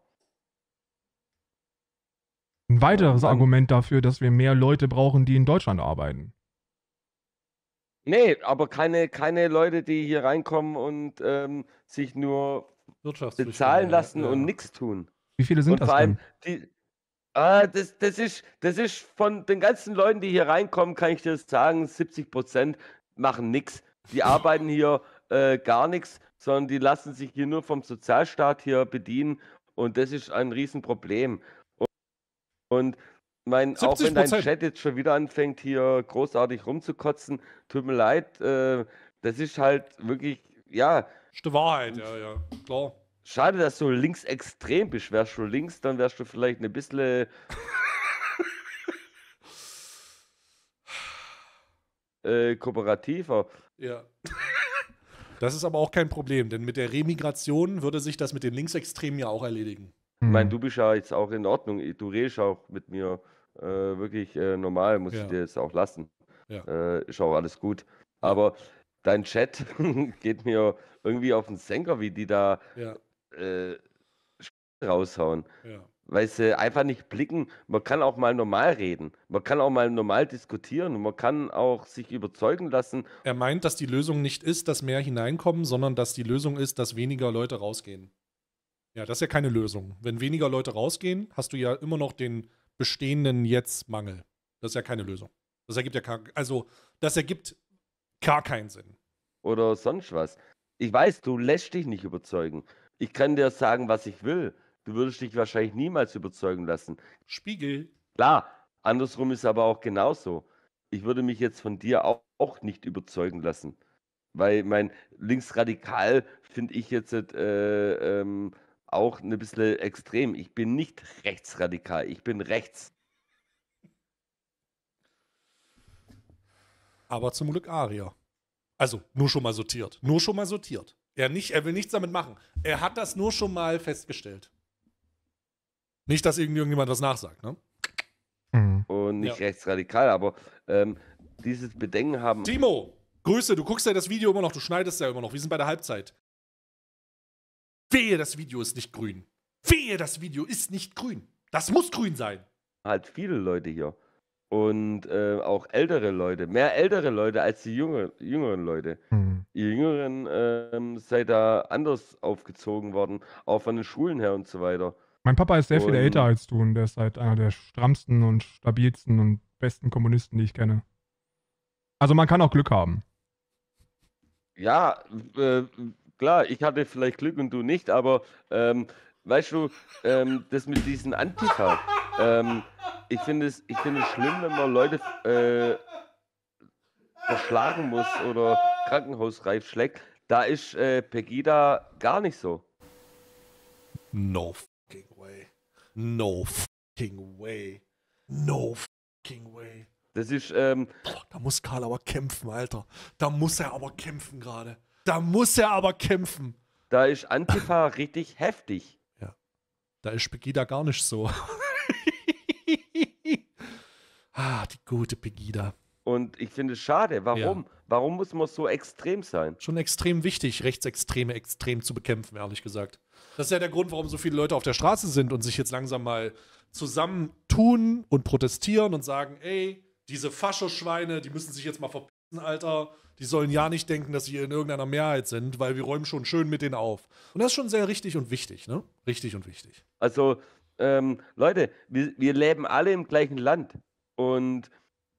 Ein weiteres dann, Argument dafür, dass wir mehr Leute brauchen, die in Deutschland arbeiten. Nee, aber keine, keine Leute, die hier reinkommen und ähm, sich nur bezahlen lassen ja. und nichts tun. Wie viele sind und das? Vor allem, denn? die, Ah, das, das, ist, das ist von den ganzen Leuten, die hier reinkommen, kann ich dir sagen, 70 Prozent machen nichts. Die arbeiten hier äh, gar nichts, sondern die lassen sich hier nur vom Sozialstaat hier bedienen. Und das ist ein Riesenproblem. Und, und mein, auch wenn dein Chat jetzt schon wieder anfängt, hier großartig rumzukotzen, tut mir leid, äh, das ist halt wirklich, ja. ist die Wahrheit, ja, ja, klar. Schade, dass du linksextrem bist. Wärst du links, dann wärst du vielleicht ein bisschen. äh, kooperativer. Ja. Das ist aber auch kein Problem, denn mit der Remigration würde sich das mit den Linksextremen ja auch erledigen. Hm. Ich meine, du bist ja jetzt auch in Ordnung. Du redest auch mit mir äh, wirklich äh, normal, muss ja. ich dir jetzt auch lassen. Ja. Äh, ist auch alles gut. Aber dein Chat geht mir irgendwie auf den Senker, wie die da ja äh, raushauen. Ja. Weil sie einfach nicht blicken, man kann auch mal normal reden, man kann auch mal normal diskutieren, man kann auch sich überzeugen lassen. Er meint, dass die Lösung nicht ist, dass mehr hineinkommen, sondern dass die Lösung ist, dass weniger Leute rausgehen. Ja, das ist ja keine Lösung. Wenn weniger Leute rausgehen, hast du ja immer noch den bestehenden Jetzt-Mangel. Das ist ja keine Lösung. Das ergibt ja gar, also das ergibt gar keinen Sinn. Oder sonst was. Ich weiß, du lässt dich nicht überzeugen. Ich kann dir sagen, was ich will. Du würdest dich wahrscheinlich niemals überzeugen lassen. Spiegel. Klar, andersrum ist aber auch genauso. Ich würde mich jetzt von dir auch, auch nicht überzeugen lassen. Weil mein linksradikal finde ich jetzt äh, ähm, auch ein ne bisschen extrem. Ich bin nicht rechtsradikal, ich bin rechts. Aber zum Glück Aria. Also nur schon mal sortiert. Nur schon mal sortiert. Er, nicht, er will nichts damit machen. Er hat das nur schon mal festgestellt. Nicht, dass irgendjemand was nachsagt, ne? Mhm. Und nicht ja. rechtsradikal, aber ähm, dieses Bedenken haben. Timo, Grüße, du guckst ja das Video immer noch, du schneidest ja immer noch. Wir sind bei der Halbzeit. Wehe, das Video ist nicht grün. Wehe, das Video ist nicht grün. Das muss grün sein. Halt viele Leute hier und äh, auch ältere Leute, mehr ältere Leute als die jüngere, jüngeren Leute. Mhm. Die Jüngeren ähm, seid da anders aufgezogen worden, auch von den Schulen her und so weiter. Mein Papa ist sehr und, viel älter als du und der ist halt einer der strammsten und stabilsten und besten Kommunisten, die ich kenne. Also man kann auch Glück haben. Ja, äh, klar, ich hatte vielleicht Glück und du nicht, aber ähm, weißt du, ähm, das mit diesen Antifa. Ähm, ich finde es, find es schlimm, wenn man Leute äh, verschlagen muss oder krankenhausreif schlägt. Da ist äh, Pegida gar nicht so. No fucking way. No fucking way. No fucking way. Das ist, ähm. da muss Karl aber kämpfen, Alter. Da muss er aber kämpfen gerade. Da muss er aber kämpfen. Da ist Antifa richtig heftig. Ja. Da ist Pegida gar nicht so. Ah, die gute Pegida. Und ich finde es schade. Warum? Ja. Warum muss man so extrem sein? Schon extrem wichtig, Rechtsextreme extrem zu bekämpfen, ehrlich gesagt. Das ist ja der Grund, warum so viele Leute auf der Straße sind und sich jetzt langsam mal zusammentun und protestieren und sagen, ey, diese Faschoschweine, die müssen sich jetzt mal verpissen, Alter. Die sollen ja nicht denken, dass sie in irgendeiner Mehrheit sind, weil wir räumen schon schön mit denen auf. Und das ist schon sehr richtig und wichtig, ne? Richtig und wichtig. Also, ähm, Leute, wir, wir leben alle im gleichen Land. Und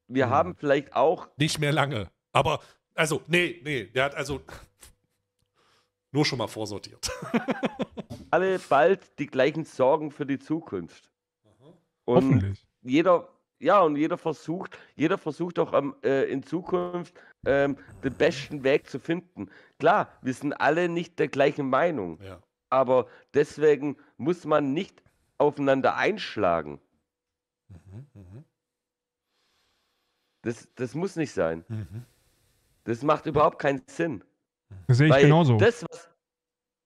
wir hm. haben vielleicht auch. Nicht mehr lange. Aber, also, nee, nee, der hat also nur schon mal vorsortiert. Alle bald die gleichen Sorgen für die Zukunft. Aha. Und jeder, ja, und jeder versucht, jeder versucht auch ähm, äh, in Zukunft ähm, den besten Weg zu finden. Klar, wir sind alle nicht der gleichen Meinung. Ja. Aber deswegen muss man nicht aufeinander einschlagen. Mhm, mh. Das, das muss nicht sein. Mhm. Das macht überhaupt keinen Sinn. Das sehe ich weil genauso. Das, was,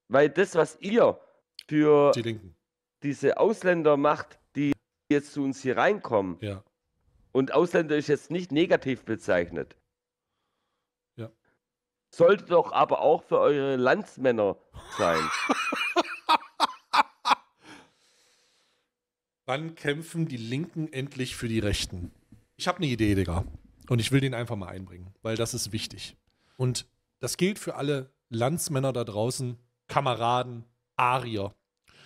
weil das, was ihr für die diese Ausländer macht, die jetzt zu uns hier reinkommen, ja. und Ausländer ist jetzt nicht negativ bezeichnet, ja. sollte doch aber auch für eure Landsmänner sein. Wann kämpfen die Linken endlich für die Rechten? ich habe eine Idee, Digga. Und ich will den einfach mal einbringen, weil das ist wichtig. Und das gilt für alle Landsmänner da draußen, Kameraden, Arier.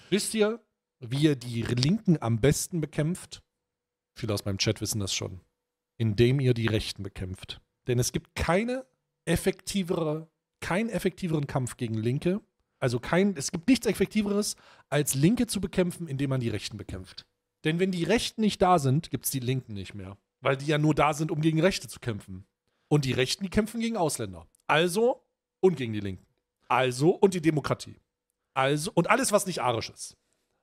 Wisst ihr, wie ihr die Linken am besten bekämpft? Viele aus meinem Chat wissen das schon. Indem ihr die Rechten bekämpft. Denn es gibt keine effektivere, keinen effektiveren Kampf gegen Linke. Also kein, es gibt nichts Effektiveres, als Linke zu bekämpfen, indem man die Rechten bekämpft. Denn wenn die Rechten nicht da sind, gibt es die Linken nicht mehr. Weil die ja nur da sind, um gegen Rechte zu kämpfen. Und die Rechten, die kämpfen gegen Ausländer. Also und gegen die Linken. Also und die Demokratie. Also und alles, was nicht arisch ist.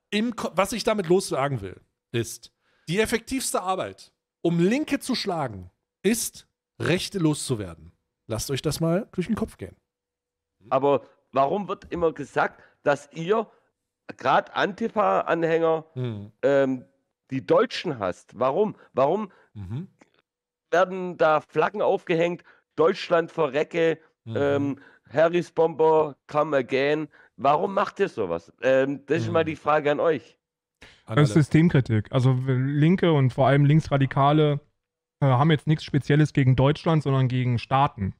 Im, was ich damit lossagen will, ist, die effektivste Arbeit, um Linke zu schlagen, ist, Rechte loszuwerden. Lasst euch das mal durch den Kopf gehen. Aber warum wird immer gesagt, dass ihr gerade Antifa-Anhänger hm. ähm, die Deutschen hast. Warum? Warum mhm. werden da Flaggen aufgehängt? Deutschland verrecke, mhm. ähm, Harry's Bomber, come again. Warum macht ihr sowas? Ähm, das mhm. ist mal mhm. die Frage an euch. Das ist Systemkritik. Also Linke und vor allem Linksradikale äh, haben jetzt nichts Spezielles gegen Deutschland, sondern gegen Staaten.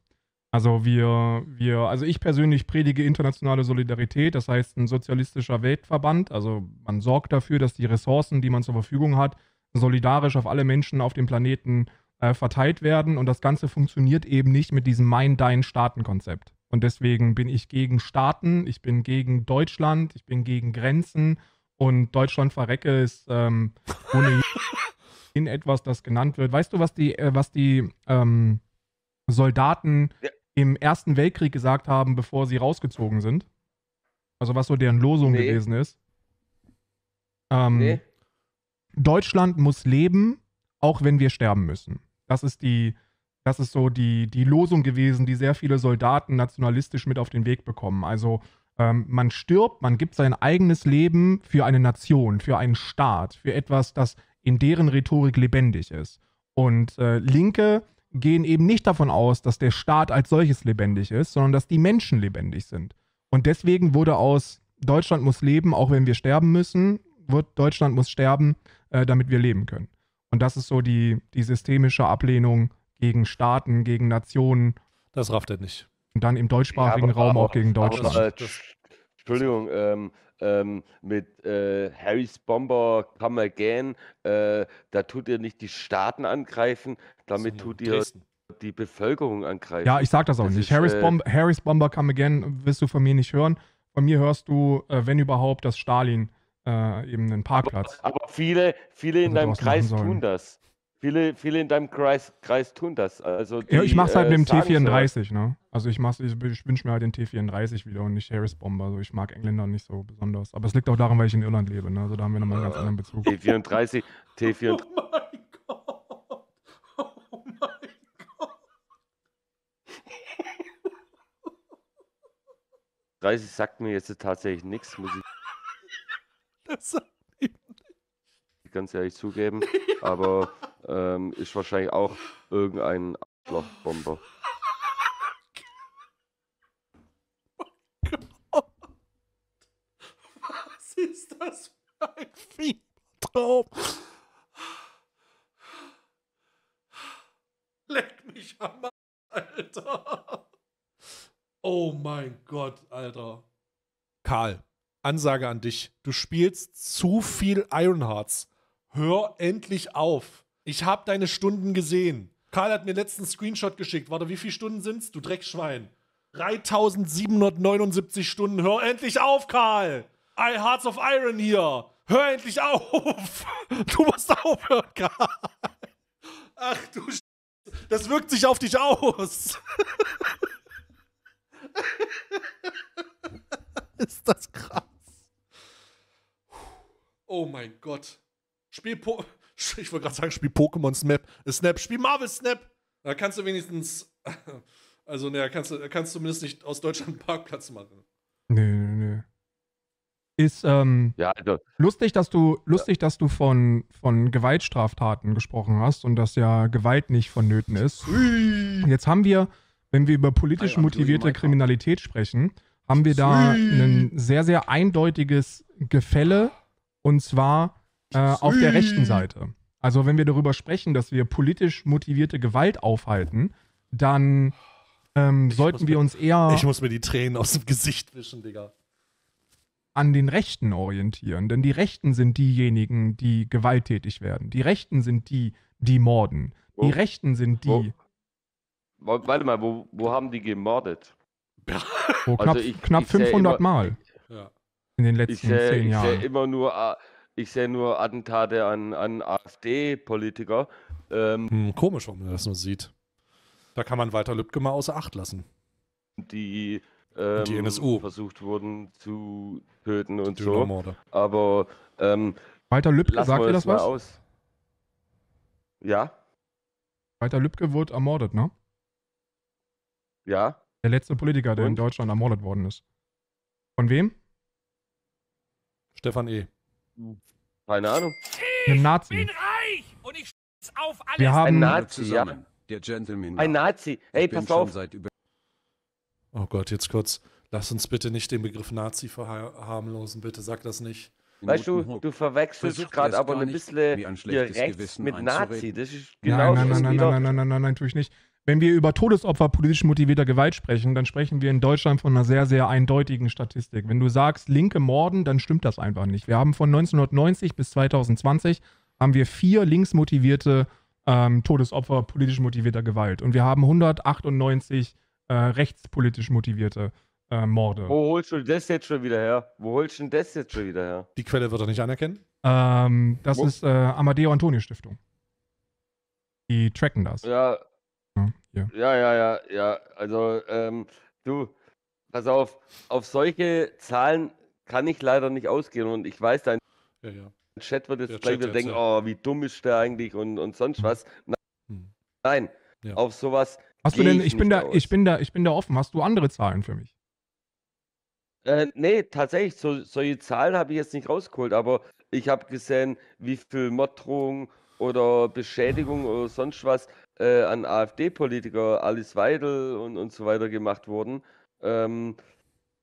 Also wir, wir, also ich persönlich predige internationale Solidarität, das heißt ein sozialistischer Weltverband. Also man sorgt dafür, dass die Ressourcen, die man zur Verfügung hat, solidarisch auf alle Menschen auf dem Planeten äh, verteilt werden. Und das Ganze funktioniert eben nicht mit diesem Mein-Dein-Staaten-Konzept. Und deswegen bin ich gegen Staaten, ich bin gegen Deutschland, ich bin gegen Grenzen und Deutschland verrecke ist ähm, ohne in etwas, das genannt wird. Weißt du, was die, äh, was die ähm, Soldaten ja im Ersten Weltkrieg gesagt haben, bevor sie rausgezogen sind. Also was so deren Losung nee. gewesen ist. Ähm, nee. Deutschland muss leben, auch wenn wir sterben müssen. Das ist die, das ist so die, die Losung gewesen, die sehr viele Soldaten nationalistisch mit auf den Weg bekommen. Also ähm, man stirbt, man gibt sein eigenes Leben für eine Nation, für einen Staat, für etwas, das in deren Rhetorik lebendig ist. Und äh, Linke gehen eben nicht davon aus, dass der Staat als solches lebendig ist, sondern dass die Menschen lebendig sind. Und deswegen wurde aus Deutschland muss leben, auch wenn wir sterben müssen, wird Deutschland muss sterben, äh, damit wir leben können. Und das ist so die, die systemische Ablehnung gegen Staaten, gegen Nationen. Das rafft er nicht. Und dann im deutschsprachigen ja, Raum auch, auch gegen Deutschland. Äh, Entschuldigung, ähm, ähm, mit äh, Harrys Bomber Come Again, äh, da tut ihr nicht die Staaten angreifen, damit tut ihr Dresden. die Bevölkerung angreifen. Ja, ich sag das auch das nicht. Ist, Harrys, äh, Bomb Harrys Bomber Come Again wirst du von mir nicht hören. Von mir hörst du, äh, wenn überhaupt, dass Stalin äh, eben einen Parkplatz. Aber, aber viele, viele in also deinem Kreis tun das. Viele, viele in deinem Kreis, Kreis tun das. Also die, ja, ich mach's halt äh, mit dem T34, so. ne? Also ich mach's, ich, ich wünsche mir halt den T34 wieder und nicht Harris Bomber. Also ich mag Engländer nicht so besonders. Aber es liegt auch daran, weil ich in Irland lebe, ne? Also da haben wir nochmal einen ganz anderen Bezug. T34, T34. Oh mein Gott! Oh mein Gott! 30 sagt mir jetzt tatsächlich nichts, muss ich. Das sagt mir Ganz ehrlich zugeben, aber. ähm, ist wahrscheinlich auch irgendein Arschlochbomber. Oh Was ist das für ein Fiebertraum? Leck mich am Alter. Oh mein Gott, Alter. Karl, Ansage an dich. Du spielst zu viel Ironhearts. Hör endlich auf. Ich habe deine Stunden gesehen. Karl hat mir letzten Screenshot geschickt. Warte, wie viele Stunden sind's? Du Dreckschwein. 3779 Stunden. Hör endlich auf, Karl! I Hearts of Iron hier. Hör endlich auf! Du musst aufhören, Karl. Ach du Sch Das wirkt sich auf dich aus. Ist das krass. Oh mein Gott. Spielpunkt. Ich wollte gerade sagen, spiel Pokémon Snap. Äh, Snap, spiel Marvel Snap. Da kannst du wenigstens. Also, naja, kannst du kannst zumindest nicht aus Deutschland einen Parkplatz machen. Nö, nö, nö. Ist ähm, ja, also, lustig, dass du, lustig, ja. dass du von, von Gewaltstraftaten gesprochen hast und dass ja Gewalt nicht vonnöten ist. Ui. Jetzt haben wir, wenn wir über politisch motivierte Kriminalität sprechen, haben wir da ein sehr, sehr eindeutiges Gefälle. Und zwar äh, auf der rechten Seite. Also wenn wir darüber sprechen, dass wir politisch motivierte Gewalt aufhalten, dann ähm, sollten wir mir, uns eher. Ich muss mir die Tränen aus dem Gesicht wischen, Digga. An den Rechten orientieren. Denn die Rechten sind diejenigen, die gewalttätig werden. Die Rechten sind die, die morden. Wo? Die Rechten sind die. Wo? Warte mal, wo, wo haben die gemordet? Oh, knapp, also ich, knapp ich 500 immer, Mal. Ja. In den letzten ich, zehn Jahren. Ich sehe immer nur ah, ich sehe nur Attentate an, an AfD-Politiker. Ähm, hm, komisch, warum man das nur sieht. Da kann man Walter Lübcke mal außer Acht lassen. Die, ähm, die NSU versucht wurden zu töten und die so. Aber ähm, Walter Lübcke, sagt ihr das was? Aus. Ja. Walter Lübcke wurde ermordet, ne? Ja. Der letzte Politiker, der und? in Deutschland ermordet worden ist. Von wem? Stefan E. Keine Ahnung. Einem Nazi. Ich bin reich und ich auf alles. Wir haben ein Nazi, zusammen. ja. Der Gentleman. Ein Nazi. Hey, pass auf. oh Gott, jetzt kurz. Lass uns bitte nicht den Begriff Nazi verharmlosen. Bitte sag das nicht. Weißt du, du verwechselst gerade aber ein bisschen ein hier rechts mit Nazi. Das ist genau nein, nein, nein, nein, genau nein, nein, nein, nein, nein, nein, tue ich nicht. Wenn wir über Todesopfer politisch motivierter Gewalt sprechen, dann sprechen wir in Deutschland von einer sehr, sehr eindeutigen Statistik. Wenn du sagst, linke Morden, dann stimmt das einfach nicht. Wir haben von 1990 bis 2020 haben wir vier linksmotivierte ähm, Todesopfer politisch motivierter Gewalt. Und wir haben 198 äh, rechtspolitisch motivierte äh, Morde. Wo holst du das jetzt schon wieder her? Wo holst du das jetzt schon wieder her? Die Quelle wird doch nicht anerkennen? Ähm, das Wo? ist äh, Amadeo Antonio Stiftung. Die tracken das. Ja, hier. Ja, ja, ja, ja. Also, ähm, du, pass auf, auf solche Zahlen kann ich leider nicht ausgehen und ich weiß, dein ja, ja. Chat wird jetzt der gleich Chat wieder denken, ja. oh, wie dumm ist der eigentlich und, und sonst mhm. was. Hm. Nein, auf sowas. Hast du denn, ich, ich bin da, ich bin da, ich bin da offen. Hast du andere Zahlen für mich? Äh, nee, tatsächlich, so, solche Zahlen habe ich jetzt nicht rausgeholt, aber ich habe gesehen, wie viel Morddrohungen oder Beschädigung oder sonst was äh, an AfD-Politiker Alice Weidel und, und so weiter gemacht wurden. Ähm,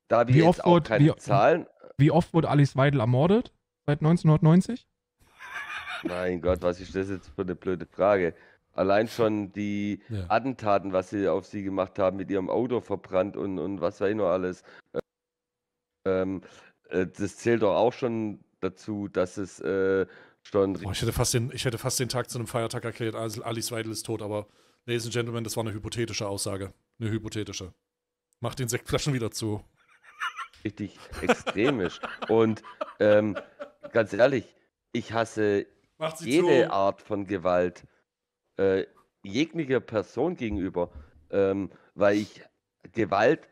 da wir wie oft auch wurde, keine wie, Zahlen. Wie oft wurde Alice Weidel ermordet seit 1990? Mein Gott, was ist das jetzt für eine blöde Frage? Allein schon die ja. Attentaten, was sie auf sie gemacht haben, mit ihrem Auto verbrannt und, und was weiß ich noch alles. Ähm, äh, das zählt doch auch schon dazu, dass es äh, Schon oh, ich, hätte fast den, ich hätte fast den Tag zu einem Feiertag erklärt, Alice Weidel ist tot, aber Ladies and Gentlemen, das war eine hypothetische Aussage. Eine hypothetische. Mach den Sektflaschen wieder zu. Richtig extremisch. Und ähm, ganz ehrlich, ich hasse jede zu. Art von Gewalt äh, jeglicher Person gegenüber, ähm, weil ich Gewalt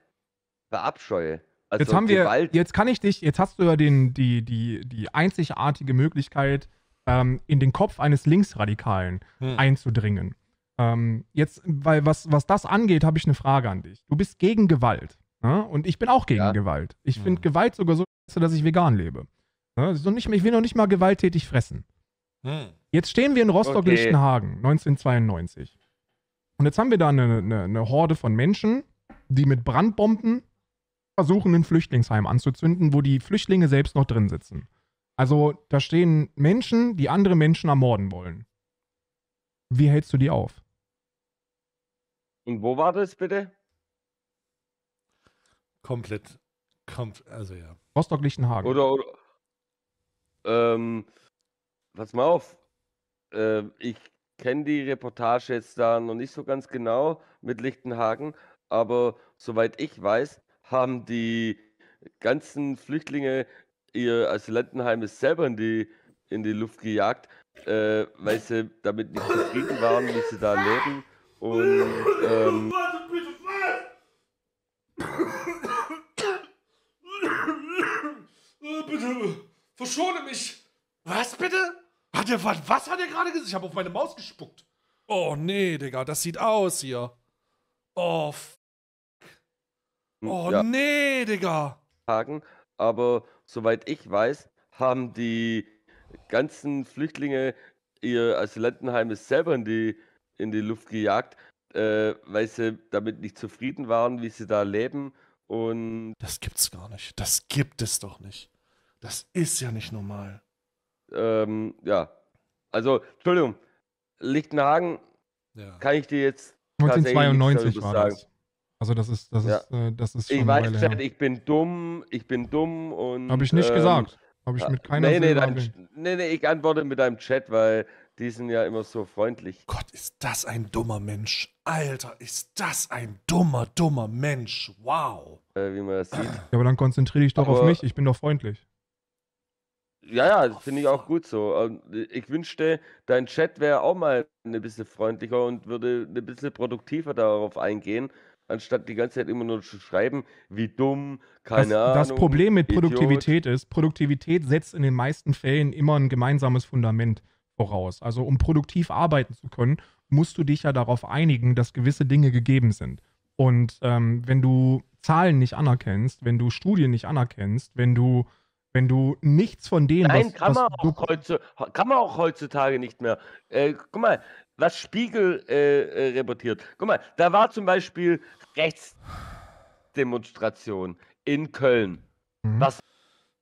verabscheue. Also jetzt haben wir, jetzt kann ich dich, jetzt hast du ja den, die, die, die einzigartige Möglichkeit, ähm, in den Kopf eines Linksradikalen hm. einzudringen. Ähm, jetzt, weil was, was das angeht, habe ich eine Frage an dich. Du bist gegen Gewalt. Ne? Und ich bin auch gegen ja. Gewalt. Ich hm. finde Gewalt sogar so, dass ich vegan lebe. Ne? So nicht, ich will noch nicht mal gewalttätig fressen. Hm. Jetzt stehen wir in Rostock-Lichtenhagen, okay. 1992. Und jetzt haben wir da eine, eine, eine Horde von Menschen, die mit Brandbomben versuchen, ein Flüchtlingsheim anzuzünden, wo die Flüchtlinge selbst noch drin sitzen. Also da stehen Menschen, die andere Menschen ermorden wollen. Wie hältst du die auf? Und wo war das bitte? Komplett. Kommt, also ja. Rostock-Lichtenhagen. Oder, oder ähm, pass mal auf. Äh, ich kenne die Reportage jetzt da noch nicht so ganz genau mit Lichtenhagen, aber soweit ich weiß, haben die ganzen Flüchtlinge ihr, Asylantenheim ist selber in die, in die Luft gejagt, äh, weil sie damit nicht zufrieden waren, wie sie da leben. Und ähm, bitte, verschone mich. Was bitte? Hat er was, was hat er gerade gesagt? Ich habe auf meine Maus gespuckt. Oh nee, Digga, das sieht aus hier. Oh, f hm, Oh ja. nee, Digga. aber soweit ich weiß, haben die ganzen Flüchtlinge ihr Asylantenheim selber in die, in die Luft gejagt, äh, weil sie damit nicht zufrieden waren, wie sie da leben. Und das gibt's gar nicht. Das gibt es doch nicht. Das ist ja nicht normal. Ähm, ja. Also, Entschuldigung, Lichtenhagen ja. kann ich dir jetzt. 1992 war das. Also das ist, das ja. ist, äh, das ist schon Ich weiß nicht, ich bin dumm, ich bin dumm und. Habe ich nicht ähm, gesagt. Habe ich mit äh, keiner nee, nee, dein, nee, nee, ich antworte mit deinem Chat, weil die sind ja immer so freundlich. Gott, ist das ein dummer Mensch. Alter, ist das ein dummer, dummer Mensch. Wow. Äh, wie man das sieht. Ja, aber dann konzentriere dich doch aber, auf mich. Ich bin doch freundlich. Ja, ja, finde ich auch gut so. Ähm, ich wünschte, dein Chat wäre auch mal ein bisschen freundlicher und würde ein bisschen produktiver darauf eingehen anstatt die ganze Zeit immer nur zu schreiben, wie dumm, keine das, Ahnung. Das Problem mit Idiot. Produktivität ist, Produktivität setzt in den meisten Fällen immer ein gemeinsames Fundament voraus. Also um produktiv arbeiten zu können, musst du dich ja darauf einigen, dass gewisse Dinge gegeben sind. Und ähm, wenn du Zahlen nicht anerkennst, wenn du Studien nicht anerkennst, wenn du wenn du nichts von dem, Nein, was, kann, was man du heutzutage, kann man auch heutzutage nicht mehr. Äh, guck mal, was Spiegel äh, äh, reportiert. Guck mal, da war zum Beispiel Rechtsdemonstration in Köln. Mhm. Was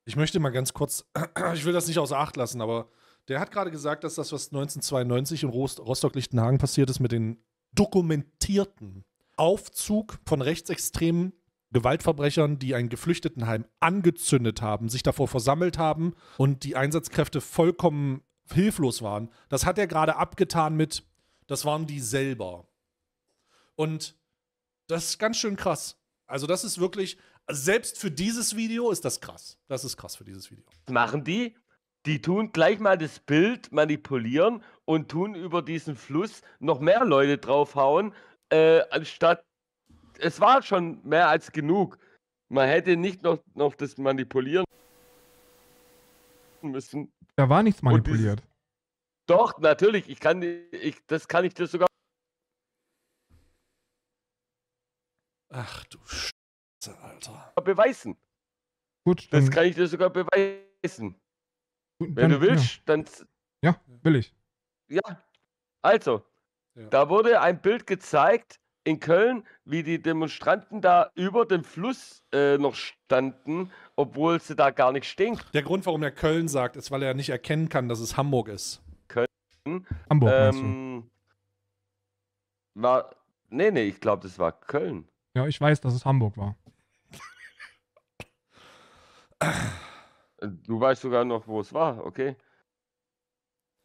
ich möchte mal ganz kurz, ich will das nicht außer Acht lassen, aber der hat gerade gesagt, dass das, was 1992 in Rostock-Lichtenhagen passiert ist, mit dem dokumentierten Aufzug von rechtsextremen Gewaltverbrechern, die ein Geflüchtetenheim angezündet haben, sich davor versammelt haben und die Einsatzkräfte vollkommen hilflos waren. Das hat er gerade abgetan mit, das waren die selber. Und das ist ganz schön krass. Also das ist wirklich, selbst für dieses Video ist das krass. Das ist krass für dieses Video. Was machen die? Die tun gleich mal das Bild manipulieren und tun über diesen Fluss noch mehr Leute draufhauen, äh, anstatt es war schon mehr als genug. Man hätte nicht noch, noch das manipulieren müssen. Da war nichts manipuliert. Dies, doch, natürlich. Ich kann, ich, das kann ich dir sogar. Ach du Scheiße, Alter. Beweisen. Gut. das kann ich dir sogar beweisen. Gut, Wenn du willst, ja. dann. Ja, will ich. Ja. Also, ja. da wurde ein Bild gezeigt, in Köln, wie die Demonstranten da über dem Fluss äh, noch standen, obwohl sie da gar nicht stinkt. Der Grund, warum er Köln sagt, ist, weil er nicht erkennen kann, dass es Hamburg ist. Köln? Hamburg. Ähm, war. Nee, nee, ich glaube, das war Köln. Ja, ich weiß, dass es Hamburg war. du weißt sogar noch, wo es war, okay?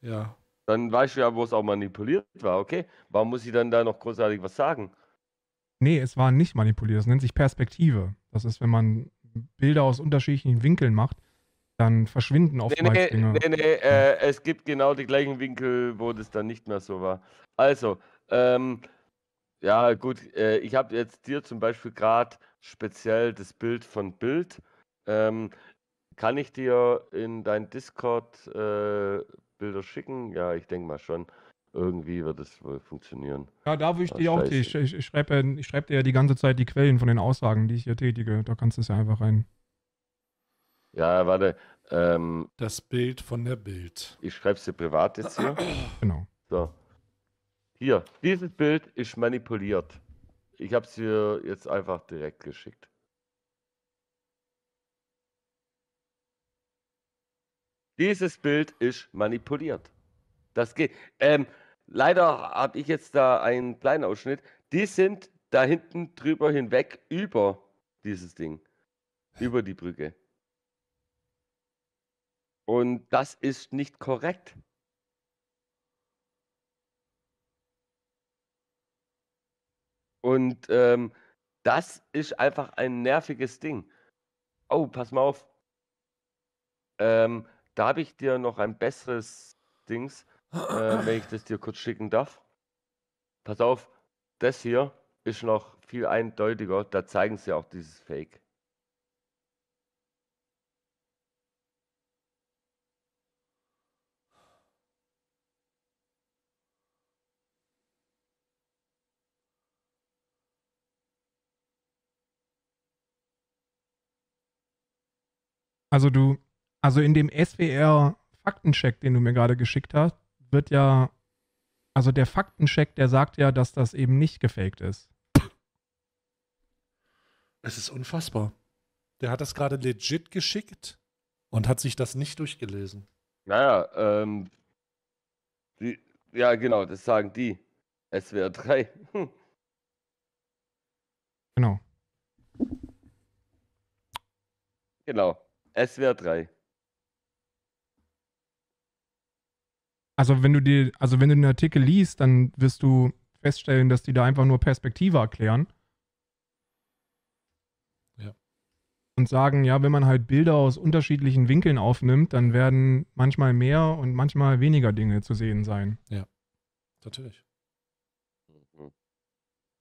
Ja. Dann weißt du ja, wo es auch manipuliert war, okay? Warum muss ich dann da noch großartig was sagen? Nee, es war nicht manipuliert. Das nennt sich Perspektive. Das ist, wenn man Bilder aus unterschiedlichen Winkeln macht, dann verschwinden oftmals nee, nee, Dinge. Nee, nee, äh, es gibt genau die gleichen Winkel, wo das dann nicht mehr so war. Also, ähm, ja, gut, äh, ich habe jetzt dir zum Beispiel gerade speziell das Bild von Bild. Ähm, kann ich dir in dein Discord äh, Bilder schicken? Ja, ich denke mal schon. Irgendwie wird es wohl funktionieren. Ja, da würde ich dir auch, die, ich, ich schreibe ich schreib dir ja die ganze Zeit die Quellen von den Aussagen, die ich hier tätige. Da kannst du es ja einfach rein. Ja, warte. Ähm, das Bild von der Bild. Ich schreibe es dir privat jetzt hier. Genau. So. Hier, dieses Bild ist manipuliert. Ich habe es dir jetzt einfach direkt geschickt. Dieses Bild ist manipuliert. Das geht. Ähm, leider habe ich jetzt da einen kleinen Ausschnitt. Die sind da hinten drüber hinweg über dieses Ding. Über die Brücke. Und das ist nicht korrekt. Und ähm, das ist einfach ein nerviges Ding. Oh, pass mal auf. Ähm, da habe ich dir noch ein besseres Dings, äh, wenn ich das dir kurz schicken darf. Pass auf, das hier ist noch viel eindeutiger. Da zeigen sie auch dieses Fake. Also du also in dem SWR-Faktencheck, den du mir gerade geschickt hast, wird ja, also der Faktencheck, der sagt ja, dass das eben nicht gefaked ist. Es ist unfassbar. Der hat das gerade legit geschickt und hat sich das nicht durchgelesen. Naja, ähm, die, ja genau, das sagen die. SWR 3. Genau. Genau. SWR 3. Also wenn du dir, also wenn du den Artikel liest, dann wirst du feststellen, dass die da einfach nur Perspektive erklären. Ja. Und sagen, ja, wenn man halt Bilder aus unterschiedlichen Winkeln aufnimmt, dann werden manchmal mehr und manchmal weniger Dinge zu sehen sein. Ja, natürlich.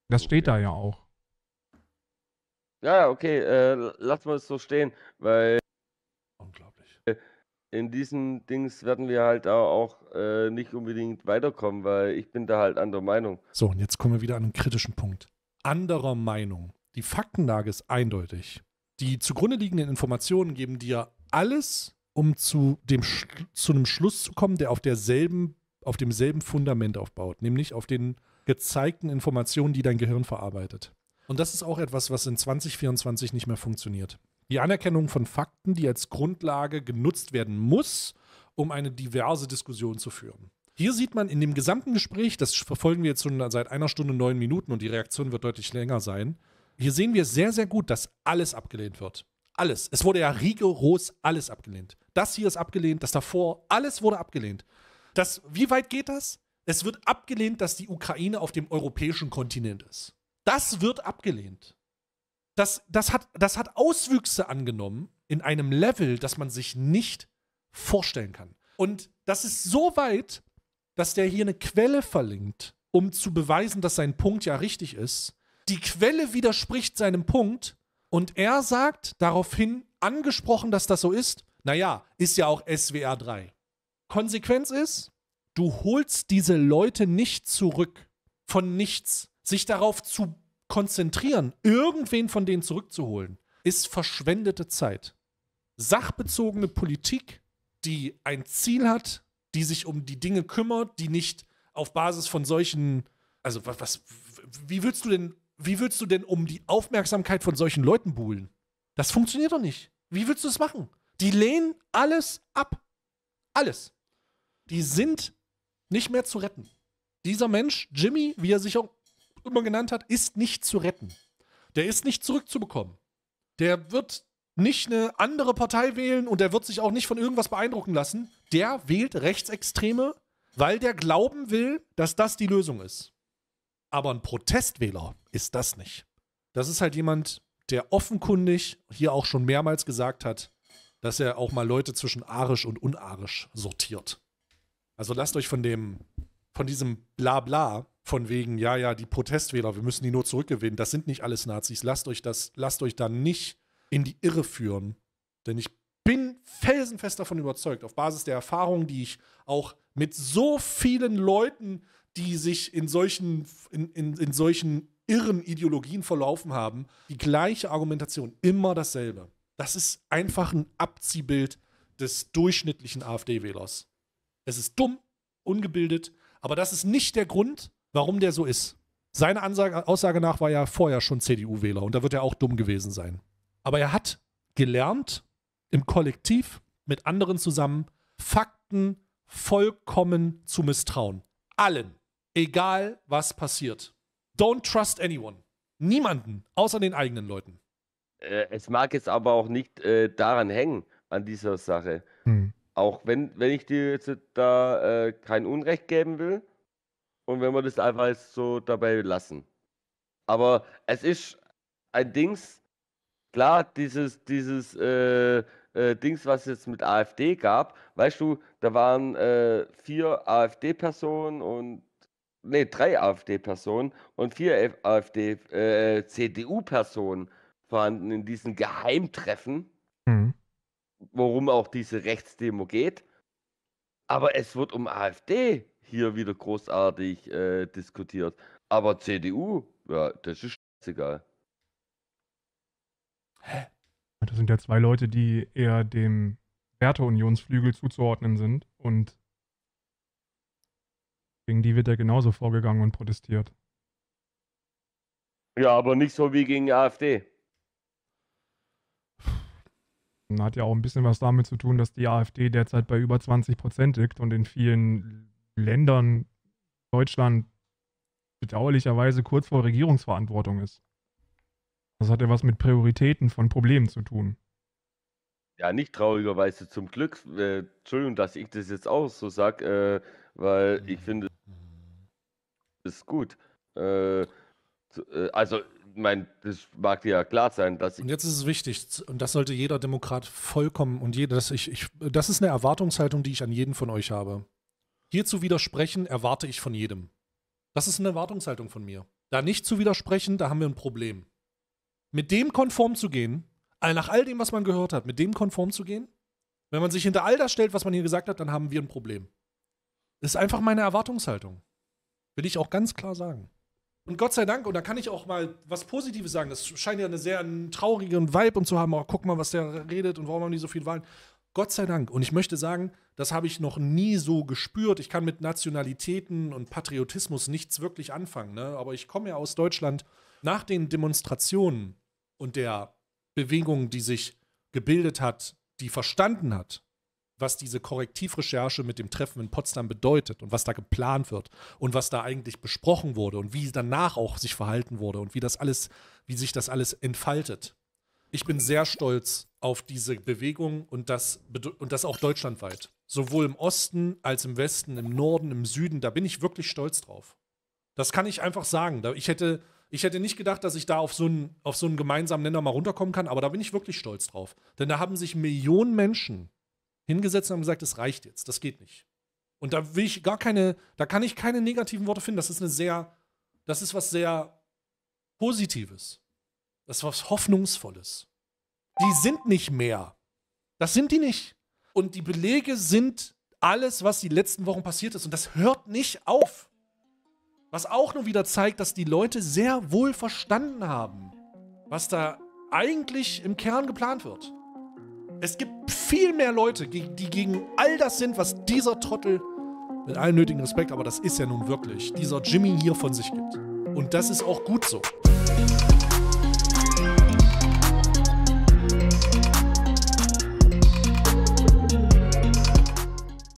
Das steht okay. da ja auch. Ja, okay, äh, lassen wir es so stehen, weil. Unglaublich in diesen Dings werden wir halt auch äh, nicht unbedingt weiterkommen, weil ich bin da halt anderer Meinung. So, und jetzt kommen wir wieder an einen kritischen Punkt. Anderer Meinung. Die Faktenlage ist eindeutig. Die zugrunde liegenden Informationen geben dir alles, um zu, dem, zu einem Schluss zu kommen, der auf derselben, auf demselben Fundament aufbaut, nämlich auf den gezeigten Informationen, die dein Gehirn verarbeitet. Und das ist auch etwas, was in 2024 nicht mehr funktioniert. Die Anerkennung von Fakten, die als Grundlage genutzt werden muss, um eine diverse Diskussion zu führen. Hier sieht man in dem gesamten Gespräch, das verfolgen wir jetzt schon seit einer Stunde neun Minuten und die Reaktion wird deutlich länger sein. Hier sehen wir sehr, sehr gut, dass alles abgelehnt wird. Alles. Es wurde ja rigoros alles abgelehnt. Das hier ist abgelehnt, das davor, alles wurde abgelehnt. Das, wie weit geht das? Es wird abgelehnt, dass die Ukraine auf dem europäischen Kontinent ist. Das wird abgelehnt das, das, hat, das hat Auswüchse angenommen in einem Level, das man sich nicht vorstellen kann. Und das ist so weit, dass der hier eine Quelle verlinkt, um zu beweisen, dass sein Punkt ja richtig ist. Die Quelle widerspricht seinem Punkt und er sagt daraufhin, angesprochen, dass das so ist, naja, ist ja auch SWR 3. Konsequenz ist, du holst diese Leute nicht zurück von nichts. Sich darauf zu konzentrieren, irgendwen von denen zurückzuholen, ist verschwendete Zeit. Sachbezogene Politik, die ein Ziel hat, die sich um die Dinge kümmert, die nicht auf Basis von solchen, also was, was wie willst du denn, wie willst du denn um die Aufmerksamkeit von solchen Leuten buhlen? Das funktioniert doch nicht. Wie willst du es machen? Die lehnen alles ab. Alles. Die sind nicht mehr zu retten. Dieser Mensch, Jimmy, wie er sich auch immer genannt hat, ist nicht zu retten. Der ist nicht zurückzubekommen. Der wird nicht eine andere Partei wählen und der wird sich auch nicht von irgendwas beeindrucken lassen. Der wählt Rechtsextreme, weil der glauben will, dass das die Lösung ist. Aber ein Protestwähler ist das nicht. Das ist halt jemand, der offenkundig hier auch schon mehrmals gesagt hat, dass er auch mal Leute zwischen arisch und unarisch sortiert. Also lasst euch von dem, von diesem Blabla von wegen, ja, ja, die Protestwähler, wir müssen die nur zurückgewinnen, das sind nicht alles Nazis, lasst euch das, lasst euch da nicht in die Irre führen. Denn ich bin felsenfest davon überzeugt, auf Basis der Erfahrungen, die ich auch mit so vielen Leuten, die sich in solchen, in, in, in solchen irren Ideologien verlaufen haben, die gleiche Argumentation, immer dasselbe. Das ist einfach ein Abziehbild des durchschnittlichen AfD-Wählers. Es ist dumm, ungebildet, aber das ist nicht der Grund, warum der so ist. Seine Ansage, Aussage nach war ja vorher schon CDU-Wähler und da wird er auch dumm gewesen sein. Aber er hat gelernt, im Kollektiv mit anderen zusammen Fakten vollkommen zu misstrauen. Allen. Egal, was passiert. Don't trust anyone. Niemanden, außer den eigenen Leuten. Äh, es mag jetzt aber auch nicht äh, daran hängen, an dieser Sache. Hm. Auch wenn, wenn ich dir jetzt da äh, kein Unrecht geben will, und wenn wir das einfach so dabei lassen. Aber es ist ein Dings, klar, dieses, dieses äh, äh, Dings, was es jetzt mit AfD gab, weißt du, da waren äh, vier AfD-Personen und nee, drei AfD-Personen und vier AfD, äh, CDU-Personen vorhanden in diesen Geheimtreffen, mhm. worum auch diese Rechtsdemo geht. Aber es wird um AfD hier wieder großartig äh, diskutiert. Aber CDU, ja, das ist egal. Hä? Das sind ja zwei Leute, die eher dem Werteunionsflügel zuzuordnen sind und gegen die wird ja genauso vorgegangen und protestiert. Ja, aber nicht so wie gegen die AfD. Hat ja auch ein bisschen was damit zu tun, dass die AfD derzeit bei über 20 Prozent liegt und in vielen Ländern Deutschland bedauerlicherweise kurz vor Regierungsverantwortung ist. Das hat ja was mit Prioritäten von Problemen zu tun. Ja, nicht traurigerweise zum Glück. Äh, Entschuldigung, dass ich das jetzt auch so sage, äh, weil ich mhm. finde, es ist gut. Äh, äh also, mein, das mag dir ja klar sein, dass ich. Und jetzt ist es wichtig, und das sollte jeder Demokrat vollkommen und jeder, das, ich, ich, das ist eine Erwartungshaltung, die ich an jeden von euch habe. Hier zu widersprechen erwarte ich von jedem. Das ist eine Erwartungshaltung von mir. Da nicht zu widersprechen, da haben wir ein Problem. Mit dem konform zu gehen, nach all dem, was man gehört hat, mit dem konform zu gehen, wenn man sich hinter all das stellt, was man hier gesagt hat, dann haben wir ein Problem. Das ist einfach meine Erwartungshaltung. Will ich auch ganz klar sagen. Und Gott sei Dank, und da kann ich auch mal was Positives sagen, das scheint ja eine sehr einen traurigen Vibe und zu haben, oh, guck mal, was der redet und warum haben die so viel Wahlen. Gott sei Dank. Und ich möchte sagen, das habe ich noch nie so gespürt. Ich kann mit Nationalitäten und Patriotismus nichts wirklich anfangen. Ne? Aber ich komme ja aus Deutschland. Nach den Demonstrationen und der Bewegung, die sich gebildet hat, die verstanden hat, was diese Korrektivrecherche mit dem Treffen in Potsdam bedeutet und was da geplant wird und was da eigentlich besprochen wurde und wie danach auch sich verhalten wurde und wie das alles, wie sich das alles entfaltet. Ich bin sehr stolz auf diese Bewegung und das, und das auch deutschlandweit. Sowohl im Osten als im Westen, im Norden, im Süden. Da bin ich wirklich stolz drauf. Das kann ich einfach sagen. Ich hätte, ich hätte nicht gedacht, dass ich da auf so, einen, auf so einen gemeinsamen Nenner mal runterkommen kann, aber da bin ich wirklich stolz drauf. Denn da haben sich Millionen Menschen hingesetzt und haben gesagt, es reicht jetzt, das geht nicht. Und da will ich gar keine, da kann ich keine negativen Worte finden. Das ist eine sehr, das ist was sehr Positives. Das ist was Hoffnungsvolles die sind nicht mehr. Das sind die nicht. Und die Belege sind alles, was die letzten Wochen passiert ist. Und das hört nicht auf. Was auch nur wieder zeigt, dass die Leute sehr wohl verstanden haben, was da eigentlich im Kern geplant wird. Es gibt viel mehr Leute, die gegen all das sind, was dieser Trottel, mit allem nötigen Respekt, aber das ist ja nun wirklich, dieser Jimmy hier von sich gibt. Und das ist auch gut so.